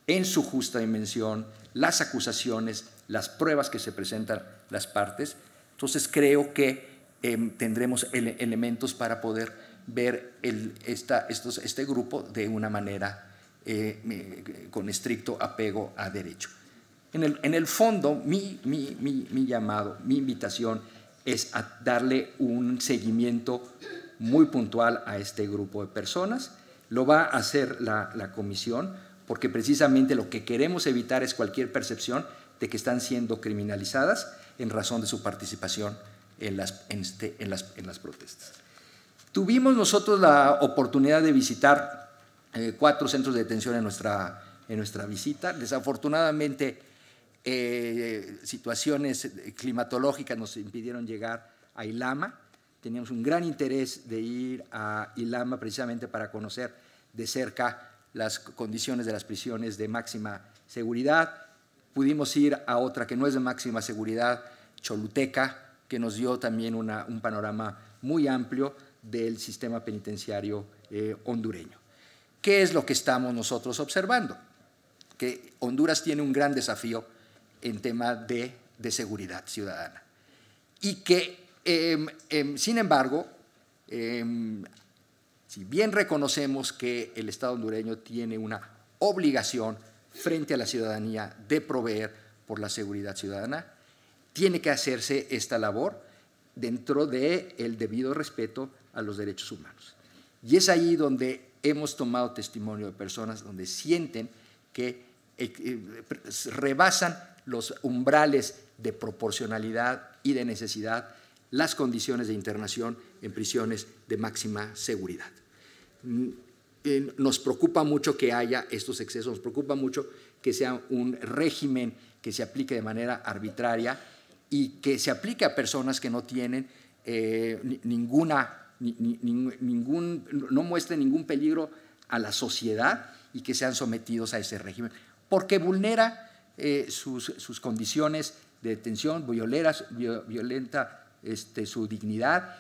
en su justa dimensión las acusaciones, las pruebas que se presentan las partes. Entonces creo que em, tendremos elementos para poder ver esta, este grupo de una manera eh, con estricto apego a derecho. En el, en el fondo, mi llamado, mi invitación es a darle un seguimiento muy puntual a este grupo de personas. Lo va a hacer la, comisión porque precisamente lo que queremos evitar es cualquier percepción de que están siendo criminalizadas en razón de su participación en las, este, protestas. Tuvimos nosotros la oportunidad de visitar eh, cuatro centros de detención en nuestra, visita. Desafortunadamente, eh, situaciones eh, climatológicas nos impidieron llegar a Ilama, teníamos un gran interés de ir a Ilama precisamente para conocer de cerca las condiciones de las prisiones de máxima seguridad. Pudimos ir a otra que no es de máxima seguridad, Choluteca, que nos dio también un panorama muy amplio del sistema penitenciario eh, hondureño. ¿Qué es lo que estamos nosotros observando? Que Honduras tiene un gran desafío en tema de, de seguridad ciudadana y que Em, em, sin embargo, em, si bien reconocemos que el Estado hondureño tiene una obligación frente a la ciudadanía de proveer por la seguridad ciudadana, tiene que hacerse esta labor dentro del debido respeto a los derechos humanos. Y es ahí donde hemos tomado testimonio de personas donde sienten que eh, eh, rebasan los umbrales de proporcionalidad y de necesidad las condiciones de internación en prisiones de máxima seguridad. Mm, nos preocupa mucho que haya estos excesos, nos preocupa mucho que sea un régimen que se aplique de manera arbitraria y que se aplique a personas que no tienen eh, ninguna, ningún, no muestren ningún peligro a la sociedad y que sean sometidos a ese régimen, porque vulnera eh, sus, condiciones de detención, violenta este, su dignidad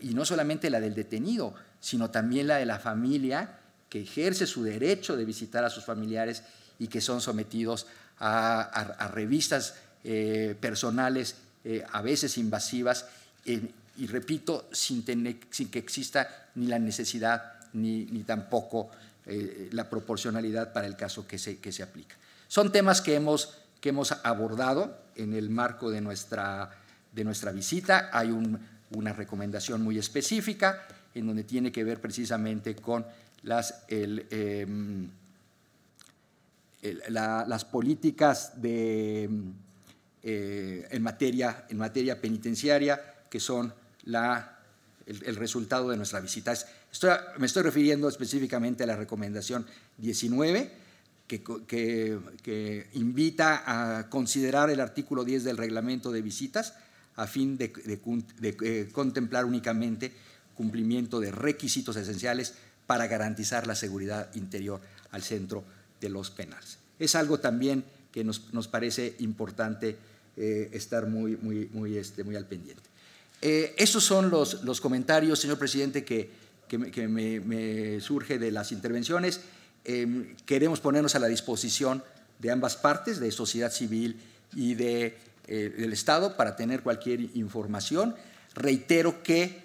y, no solamente la del detenido, sino también la de la familia que ejerce su derecho de visitar a sus familiares y que son sometidos a, revistas eh, personales, eh, a veces invasivas, y repito, sin, que exista ni la necesidad ni, ni tampoco eh, la proporcionalidad para el caso que se, que se aplica. Son temas que hemos, que hemos abordado en el marco de nuestra de nuestra visita hay una recomendación muy específica en donde tiene que ver precisamente con las, em, políticas em, eh, en, materia, en materia penitenciaria que son el, resultado de nuestra visita. me estoy refiriendo específicamente a la recomendación 19, que, que invita a considerar el artículo 10 del reglamento de visitas, a fin de, eh, contemplar únicamente cumplimiento de requisitos esenciales para garantizar la seguridad interior al centro de los penales. Es algo también que nos, parece importante eh, estar muy, muy, este, al pendiente. Eh, esos son los, comentarios, señor presidente, que, me, surge de las intervenciones. Em, queremos ponernos a la disposición de ambas partes, de sociedad civil y de eh, del Estado para tener cualquier información. Reitero que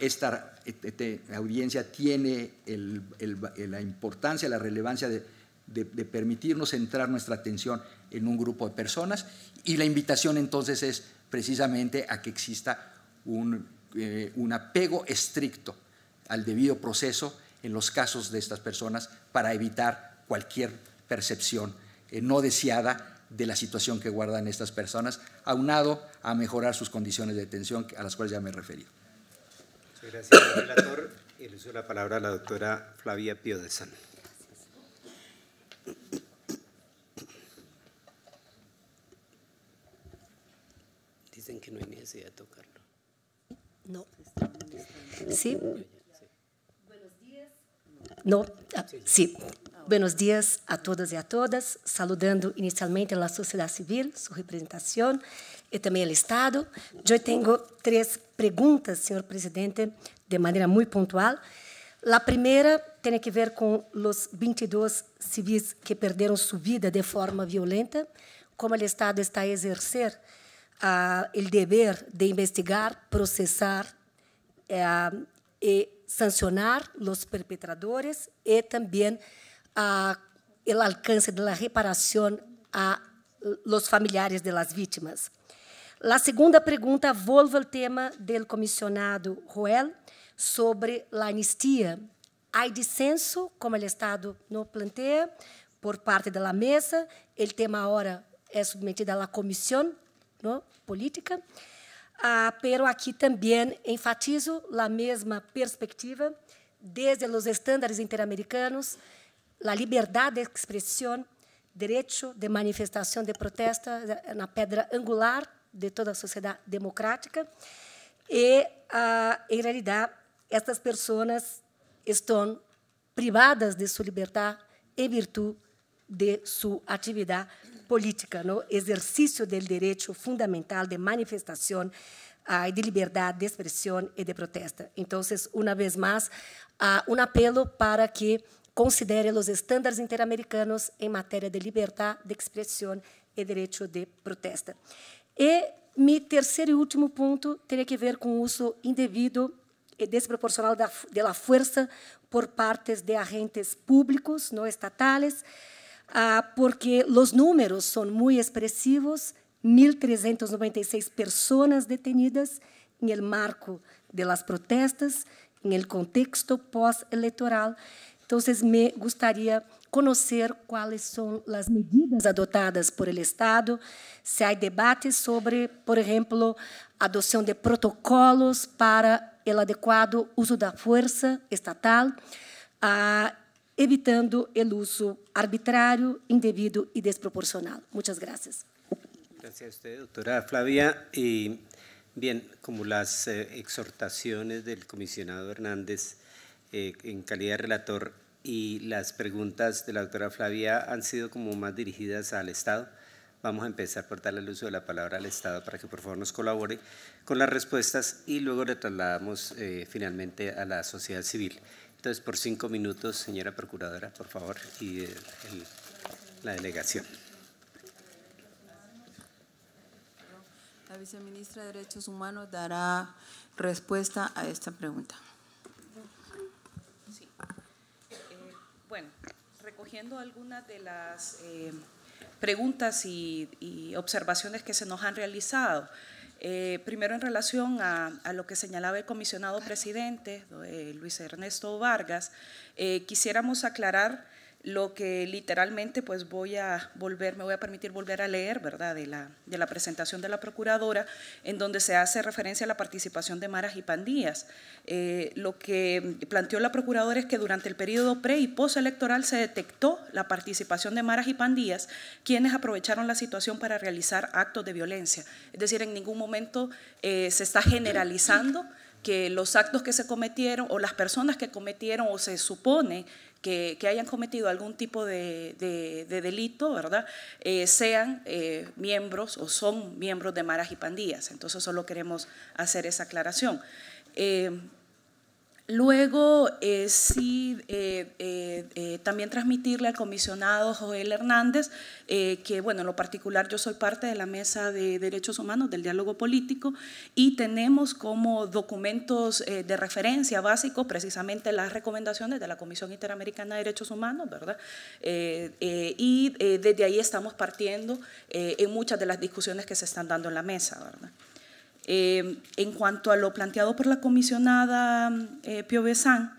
esta este, este, audiencia tiene la importancia, la relevancia de, permitirnos centrar nuestra atención en un grupo de personas y la invitación entonces es precisamente a que exista un, eh, apego estricto al debido proceso en los casos de estas personas para evitar cualquier percepción eh, no deseada de la situación que guardan estas personas, aunado a mejorar sus condiciones de detención, a las cuales ya me referí. Muchas gracias, relator. le uso la palabra a la doctora Flavia Pío de San. Dicen que no hay necesidad de tocarlo. No. Sí. Buenos días. No, ah, sí. Buenos dia a todas e a todas, saludando inicialmente a sociedade civil, sua representação e também o Estado. Eu tenho três perguntas, senhor presidente, de maneira muito pontual. A primeira tem a ver com os 22 civis que perderam sua vida de forma violenta, como o Estado está a exercer uh, dever de investigar, processar uh, sancionar os perpetradores e também a, el alcance da reparação a los familiares de las víctimas. La segunda pregunta volta ao tema do comissionado Joel sobre a anistia. Há dissenso, como o Estado não plantea por parte da mesa. O tema agora é submetido à comissão não, política. Ah, pero aqui também enfatizo a mesma perspectiva, desde os estándares interamericanos, a liberdade de expressão, direito de manifestação, de protesta, na pedra angular de toda a sociedade democrática. E, ah, em realidade, estas pessoas estão privadas de sua liberdade em virtude de sua atividade política, no exercício do direito fundamental de manifestação ah, de liberdade de expressão e de protesta. Então, uma vez mais, ah, um apelo para que considere os estándares interamericanos em matéria de liberdade de expressão e direito de protesta. E meu terceiro e último ponto teria que ver com o uso indevido e desproporcional da, força por partes de agentes públicos, não estatais, ah, porque os números são muito expressivos, 1.396 pessoas detenidas el marco das protestas, el contexto pós-eleitoral. Então, vocês me gostaria conhecer quais são as medidas adotadas por ele Estado, se há debates sobre, por exemplo, adoção de protocolos para o adequado uso da força estatal, ah, evitando o uso arbitrário, indevido e desproporcional. Muitas graças. Obrigada, a você, doctora Flavia. E, bem, como as eh, do del comisionado Hernández, Eh, en calidad de relator y las preguntas de la doctora Flavia han sido como más dirigidas al Estado. Vamos a empezar por darle el uso de la palabra al Estado para que por favor nos colabore con las respuestas y luego le trasladamos eh, finalmente a la sociedad civil. Entonces, por cinco minutos, señora Procuradora, por favor, y eh, la delegación. La viceministra de Derechos Humanos dará respuesta a esta pregunta. Bueno, recogiendo algunas de las eh, preguntas y, observaciones que se nos han realizado. Eh, primero en relación a, lo que señalaba el comisionado presidente, eh, Luis Ernesto Vargas, quisiéramos aclarar lo que literalmente pues voy a volver, me voy a permitir volver a leer, ¿verdad?, de la, presentación de la Procuradora, en donde se hace referencia a la participación de maras y pandillas. Eh, lo que planteó la Procuradora es que durante el periodo pre y electoral se detectó la participación de maras y pandillas, quienes aprovecharon la situación para realizar actos de violencia. Es decir, en ningún momento eh, se está generalizando que los actos que se cometieron o las personas que cometieron o se supone que, hayan cometido algún tipo de, delito, ¿verdad? Eh, sean eh, miembros o son miembros de maras y pandillas. Entonces solo queremos hacer esa aclaración. Eh, Luego, eh, sí, eh, eh, también transmitirle al comisionado Joel Hernández, que bueno, en lo particular yo soy parte de la Mesa de Derechos Humanos del Diálogo Político y tenemos como documentos de referencia básicos precisamente las recomendaciones de la Comisión Interamericana de Derechos Humanos, ¿verdad? y desde ahí estamos partiendo en muchas de las discusiones que se están dando en la mesa, ¿verdad? Eh, en cuanto a lo planteado por la comisionada eh, Piovesan,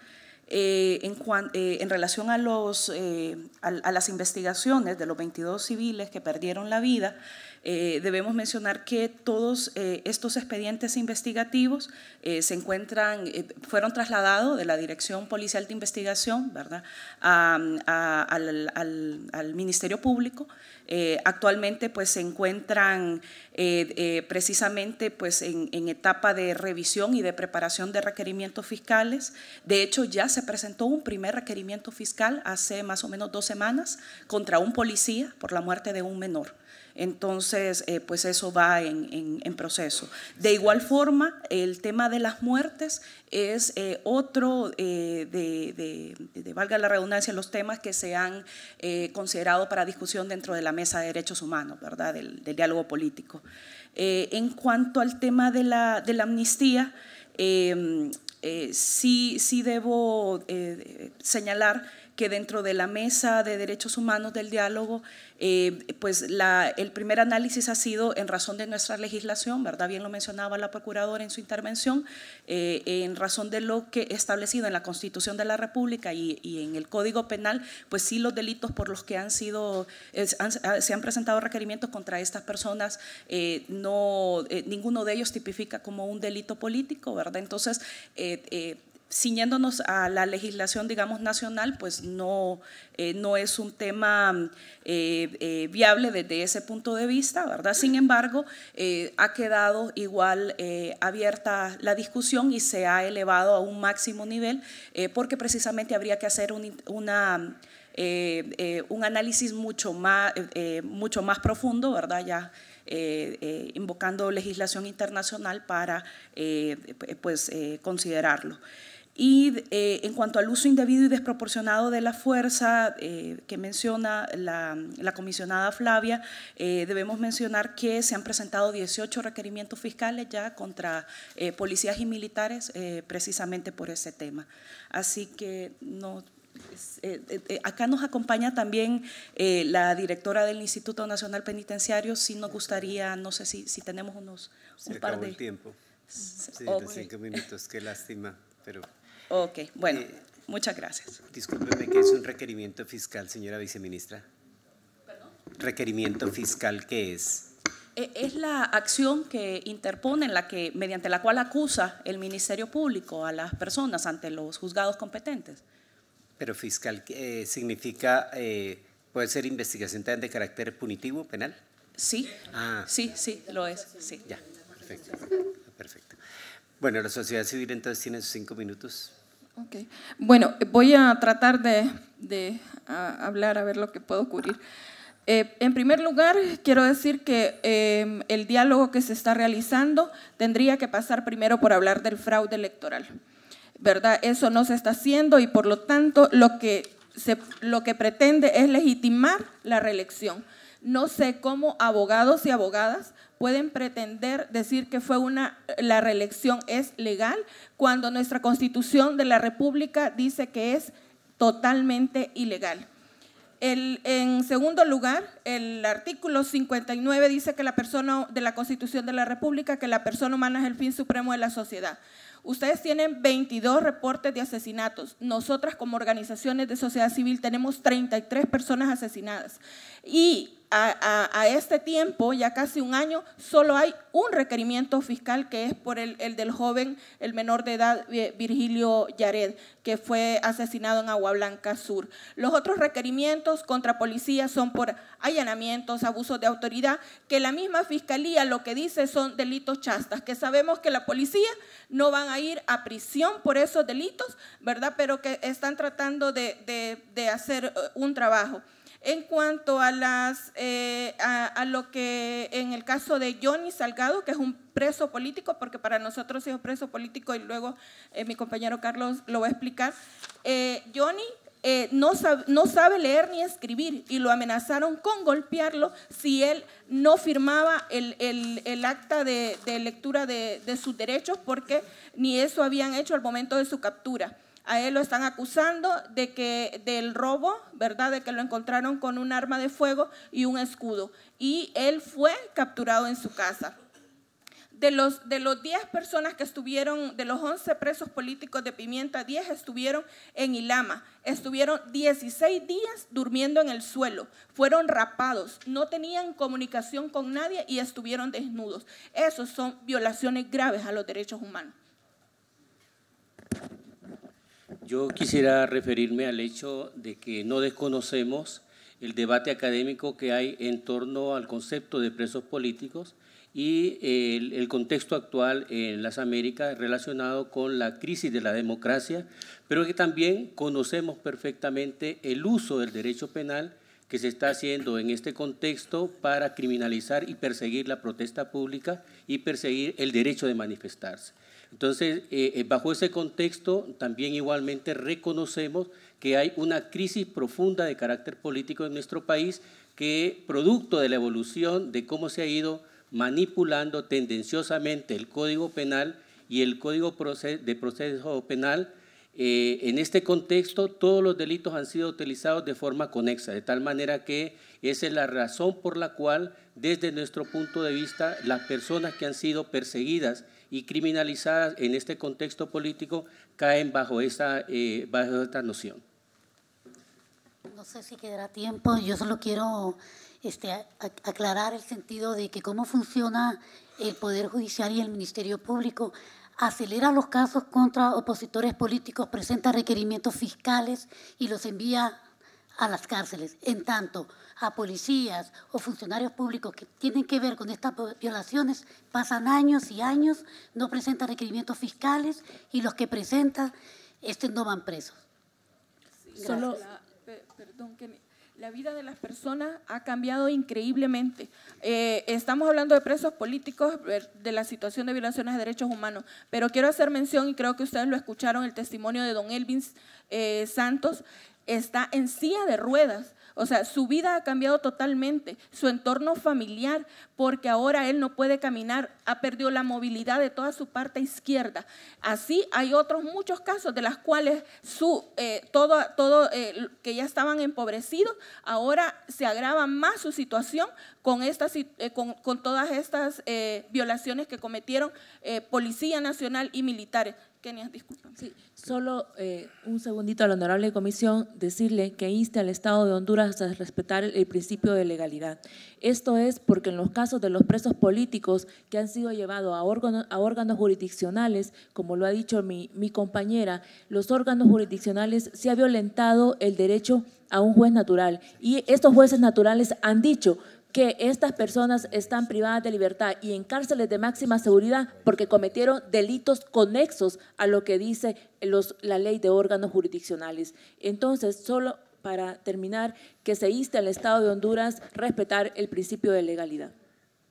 eh, eh, en, relación a, a las investigaciones de los 22 civiles que perdieron la vida, eh, debemos mencionar que todos eh, estos expedientes investigativos eh, se encuentran, fueron trasladados de la Dirección Policial de Investigación ¿verdad? al, Ministerio Público. actualmente pues, se encuentran precisamente pues, en, etapa de revisión y de preparación de requerimientos fiscales. De hecho, ya se presentó un primer requerimiento fiscal hace más o menos dos semanas contra un policía por la muerte de un menor. Entonces, eh, pues eso va en, proceso. De igual forma, el tema de las muertes es eh, otro eh, de, valga la redundancia, los temas que se han considerado para discusión dentro de la Mesa de Derechos Humanos, ¿verdad? Del, diálogo político. en cuanto al tema de la, amnistía, sí, sí debo señalar que dentro de la mesa de derechos humanos del diálogo, eh, pues el primer análisis ha sido en razón de nuestra legislación, ¿verdad? Bien lo mencionaba la procuradora en su intervención, eh, en razón de lo que establecido en la Constitución de la República y, en el Código Penal, pues sí los delitos por los que han sido, ah, se han presentado requerimientos contra estas personas, eh, no, ninguno de ellos tipifica como un delito político, ¿verdad? Entonces, ciñéndonos a la legislación, digamos, nacional, pues no, eh, es un tema eh, eh, viable desde ese punto de vista, ¿verdad? Sin embargo, ha quedado igual abierta la discusión y se ha elevado a un máximo nivel, porque precisamente habría que hacer un, un análisis mucho más, mucho más profundo, ¿verdad? Ya invocando legislación internacional para pues, considerarlo. Y eh, en cuanto al uso indebido y desproporcionado de la fuerza eh, que menciona la, comisionada Flavia, eh, debemos mencionar que se han presentado 18 requerimientos fiscales ya contra policías y militares precisamente por ese tema. Así que no, acá nos acompaña también la directora del Instituto Nacional Penitenciario, si nos gustaría, no sé si, si tenemos unos... Se par el tiempo. Sí, cinco minutos, qué lástima, pero... Ok, bueno, eh, muchas gracias. Discúlpeme ¿qué es un requerimiento fiscal, señora viceministra. ¿Perdón? ¿Requerimiento fiscal qué es? Eh, es la acción que interpone, la que, mediante la cual acusa el Ministerio Público a las personas ante los juzgados competentes. Pero fiscal eh, significa, puede ser investigación también de carácter punitivo, penal. Sí, ah. sí, sí, lo es. Sí. Ya, perfecto, perfecto. Bueno, la sociedad civil entonces tiene sus cinco minutos. Okay. Bueno, voy a tratar de, ah, hablar a ver lo que puedo cubrir. Eh, en primer lugar, quiero decir que em, el diálogo que se está realizando tendría que pasar primero por hablar del fraude electoral, ¿verdad? Eso no se está haciendo y por lo tanto lo que, se, lo que pretende es legitimar la reelección. No sé cómo abogados y abogadas pueden pretender decir que fue una, la reelección es legal cuando nuestra constitución de la República dice que es totalmente ilegal. en segundo lugar, el artículo 59 dice que la persona de la Constitución de la República, que la persona humana es el fin supremo de la sociedad. Ustedes tienen 22 reportes de asesinatos. Nosotras como organizaciones de sociedad civil tenemos 33 personas asesinadas. Y a, este tiempo, ya casi un año, solo hay un requerimiento fiscal que es por el, del joven, el menor de edad, eh, Virgilio Yared, que fue asesinado en Agua Blanca Sur. Los otros requerimientos contra policías son por allanamientos, abusos de autoridad, que la misma fiscalía lo que dice son delitos chastas, que sabemos que la policía no van a ir a prisión por esos delitos, ¿verdad? Pero que están tratando de hacer eh, un trabajo. En cuanto a, las, eh, lo que en el caso de Johnny Salgado, que es un preso político, porque para nosotros es un preso político y luego eh, mi compañero Carlos lo va a explicar, eh, Johnny no, sabe, leer ni escribir y lo amenazaron con golpearlo si él no firmaba el, acta de, lectura de, sus derechos porque ni eso habían hecho al momento de su captura. A él lo están acusando de que del robo, ¿verdad? De que lo encontraron con un arma de fuego y un escudo. Y él fue capturado en su casa. De los, de los 10 personas que estuvieron, de los 11 presos políticos de Pimienta, 10 estuvieron en Ilama. Estuvieron 16 días durmiendo en el suelo. Fueron rapados, no tenían comunicación con nadie y estuvieron desnudos. Esas son violaciones graves a los derechos humanos. Yo quisiera referirme al hecho de que no desconocemos el debate académico que hay en torno al concepto de presos políticos y eh, el, contexto actual en las Américas relacionado con la crisis de la democracia, pero que también conocemos perfectamente el uso del derecho penal que se está haciendo en este contexto para criminalizar y perseguir la protesta pública y perseguir el derecho de manifestarse. Entonces, eh, eh, bajo ese contexto, también igualmente reconocemos que hay una crisis profunda de carácter político en nuestro país que, producto de la evolución de cómo se ha ido manipulando tendenciosamente el Código Penal y el Código de Proceso Penal, eh, en este contexto, todos los delitos han sido utilizados de forma conexa, de tal manera que esa es la razón por la cual, desde nuestro punto de vista, las personas que han sido perseguidas y criminalizadas en este contexto político caen bajo esta, eh, bajo esta noción. No sé si quedará tiempo, yo solo quiero este, aclarar el sentido de que cómo funciona el Poder Judicial y el Ministerio Público. Acelera los casos contra opositores políticos, presenta requerimientos fiscales y los envía a las cárceles. En tanto, a policías o funcionarios públicos que tienen que ver con estas violaciones pasan años y años, no presentan requerimientos fiscales y los que presentan, estos no van presos. la, vida de las personas ha cambiado increíblemente. Eh, estamos hablando de presos políticos, de la situación de violaciones de derechos humanos, pero quiero hacer mención, y creo que ustedes lo escucharon, el testimonio de don Elvin eh, Santos, está en silla de ruedas. O sea, su vida ha cambiado totalmente, su entorno familiar, porque ahora él no puede caminar, ha perdido la movilidad de toda su parte izquierda. Así hay otros muchos casos de las cuales su, eh, todo, todo eh, que ya estaban empobrecidos, ahora se agrava más su situación con, eh, con, con, todas estas violaciones que cometieron Policía Nacional y militares. Kenia, disculpen. Sí, solo eh, un segundito a la honorable comisión decirle que inste al Estado de Honduras a respetar el, principio de legalidad. Esto es porque en los casos de los presos políticos que han sido llevados a órganos, jurisdiccionales, como lo ha dicho mi, mi compañera, los órganos jurisdiccionales se ha violentado el derecho a un juez natural. Y estos jueces naturales han dicho que estas personas están privadas de libertad y en cárceles de máxima seguridad porque cometieron delitos conexos a lo que dice la ley de órganos jurisdiccionales. Entonces, solo para terminar, que se inste al Estado de Honduras respetar el principio de legalidad.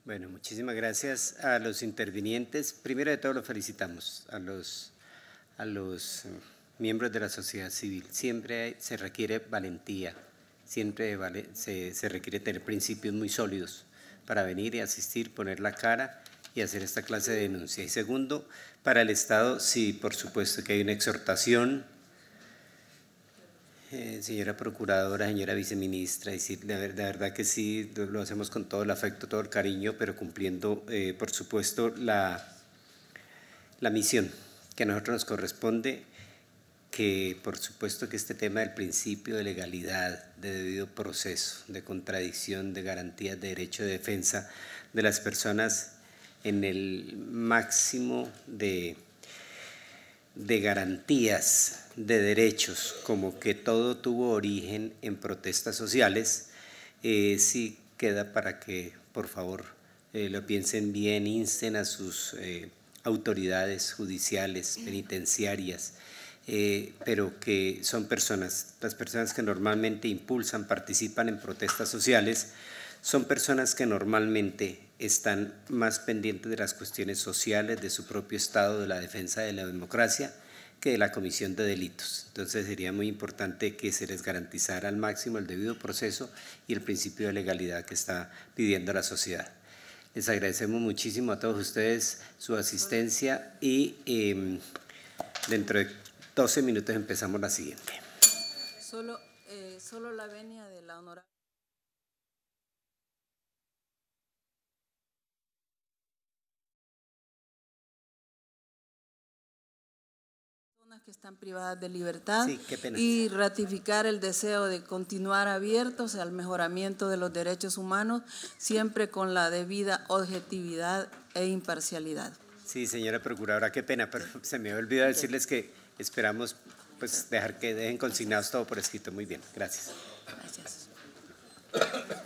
Bueno, muchísimas gracias a los intervinientes. Primero de todo, los felicitamos a los, a los eh, miembros de la sociedad civil. Siempre se requiere valentía siempre vale, se, requiere tener principios muy sólidos para venir y asistir, poner la cara y hacer esta clase de denuncia. Y segundo, para el Estado, sí, por supuesto que hay una exhortación, eh, señora Procuradora, señora Viceministra, decir, la, verdad que sí, lo hacemos con todo el afecto, todo el cariño, pero cumpliendo, eh, por supuesto, la, la misión que a nosotros nos corresponde que por supuesto que este tema del principio de legalidad, de debido proceso, de contradicción, de garantías de derecho de defensa de las personas en el máximo de, garantías de derechos, como que todo tuvo origen en protestas sociales, eh, sí queda para que por favor eh, lo piensen bien, insten a sus eh, autoridades judiciales, penitenciarias, eh, pero que son personas. Las personas que normalmente impulsan, participan en protestas sociales, son personas que normalmente están más pendientes de las cuestiones sociales, de su propio Estado, de la defensa de la democracia, que de la comisión de delitos. Entonces sería muy importante que se les garantizara al máximo el debido proceso y el principio de legalidad que está pidiendo la sociedad. Les agradecemos muchísimo a todos ustedes su asistencia y em, dentro de 12 minutos empezamos la siguiente. Solo, eh, solo la venia de la honorable. que están privadas de libertad y ratificar el deseo de continuar abiertos al mejoramiento de los derechos humanos, siempre con la debida objetividad e imparcialidad. Sí, señora Procuradora, qué pena, pero se me olvidó decirles que esperamos pues dejar que dejen consignados todo por escrito. Muy bien, gracias. Gracias.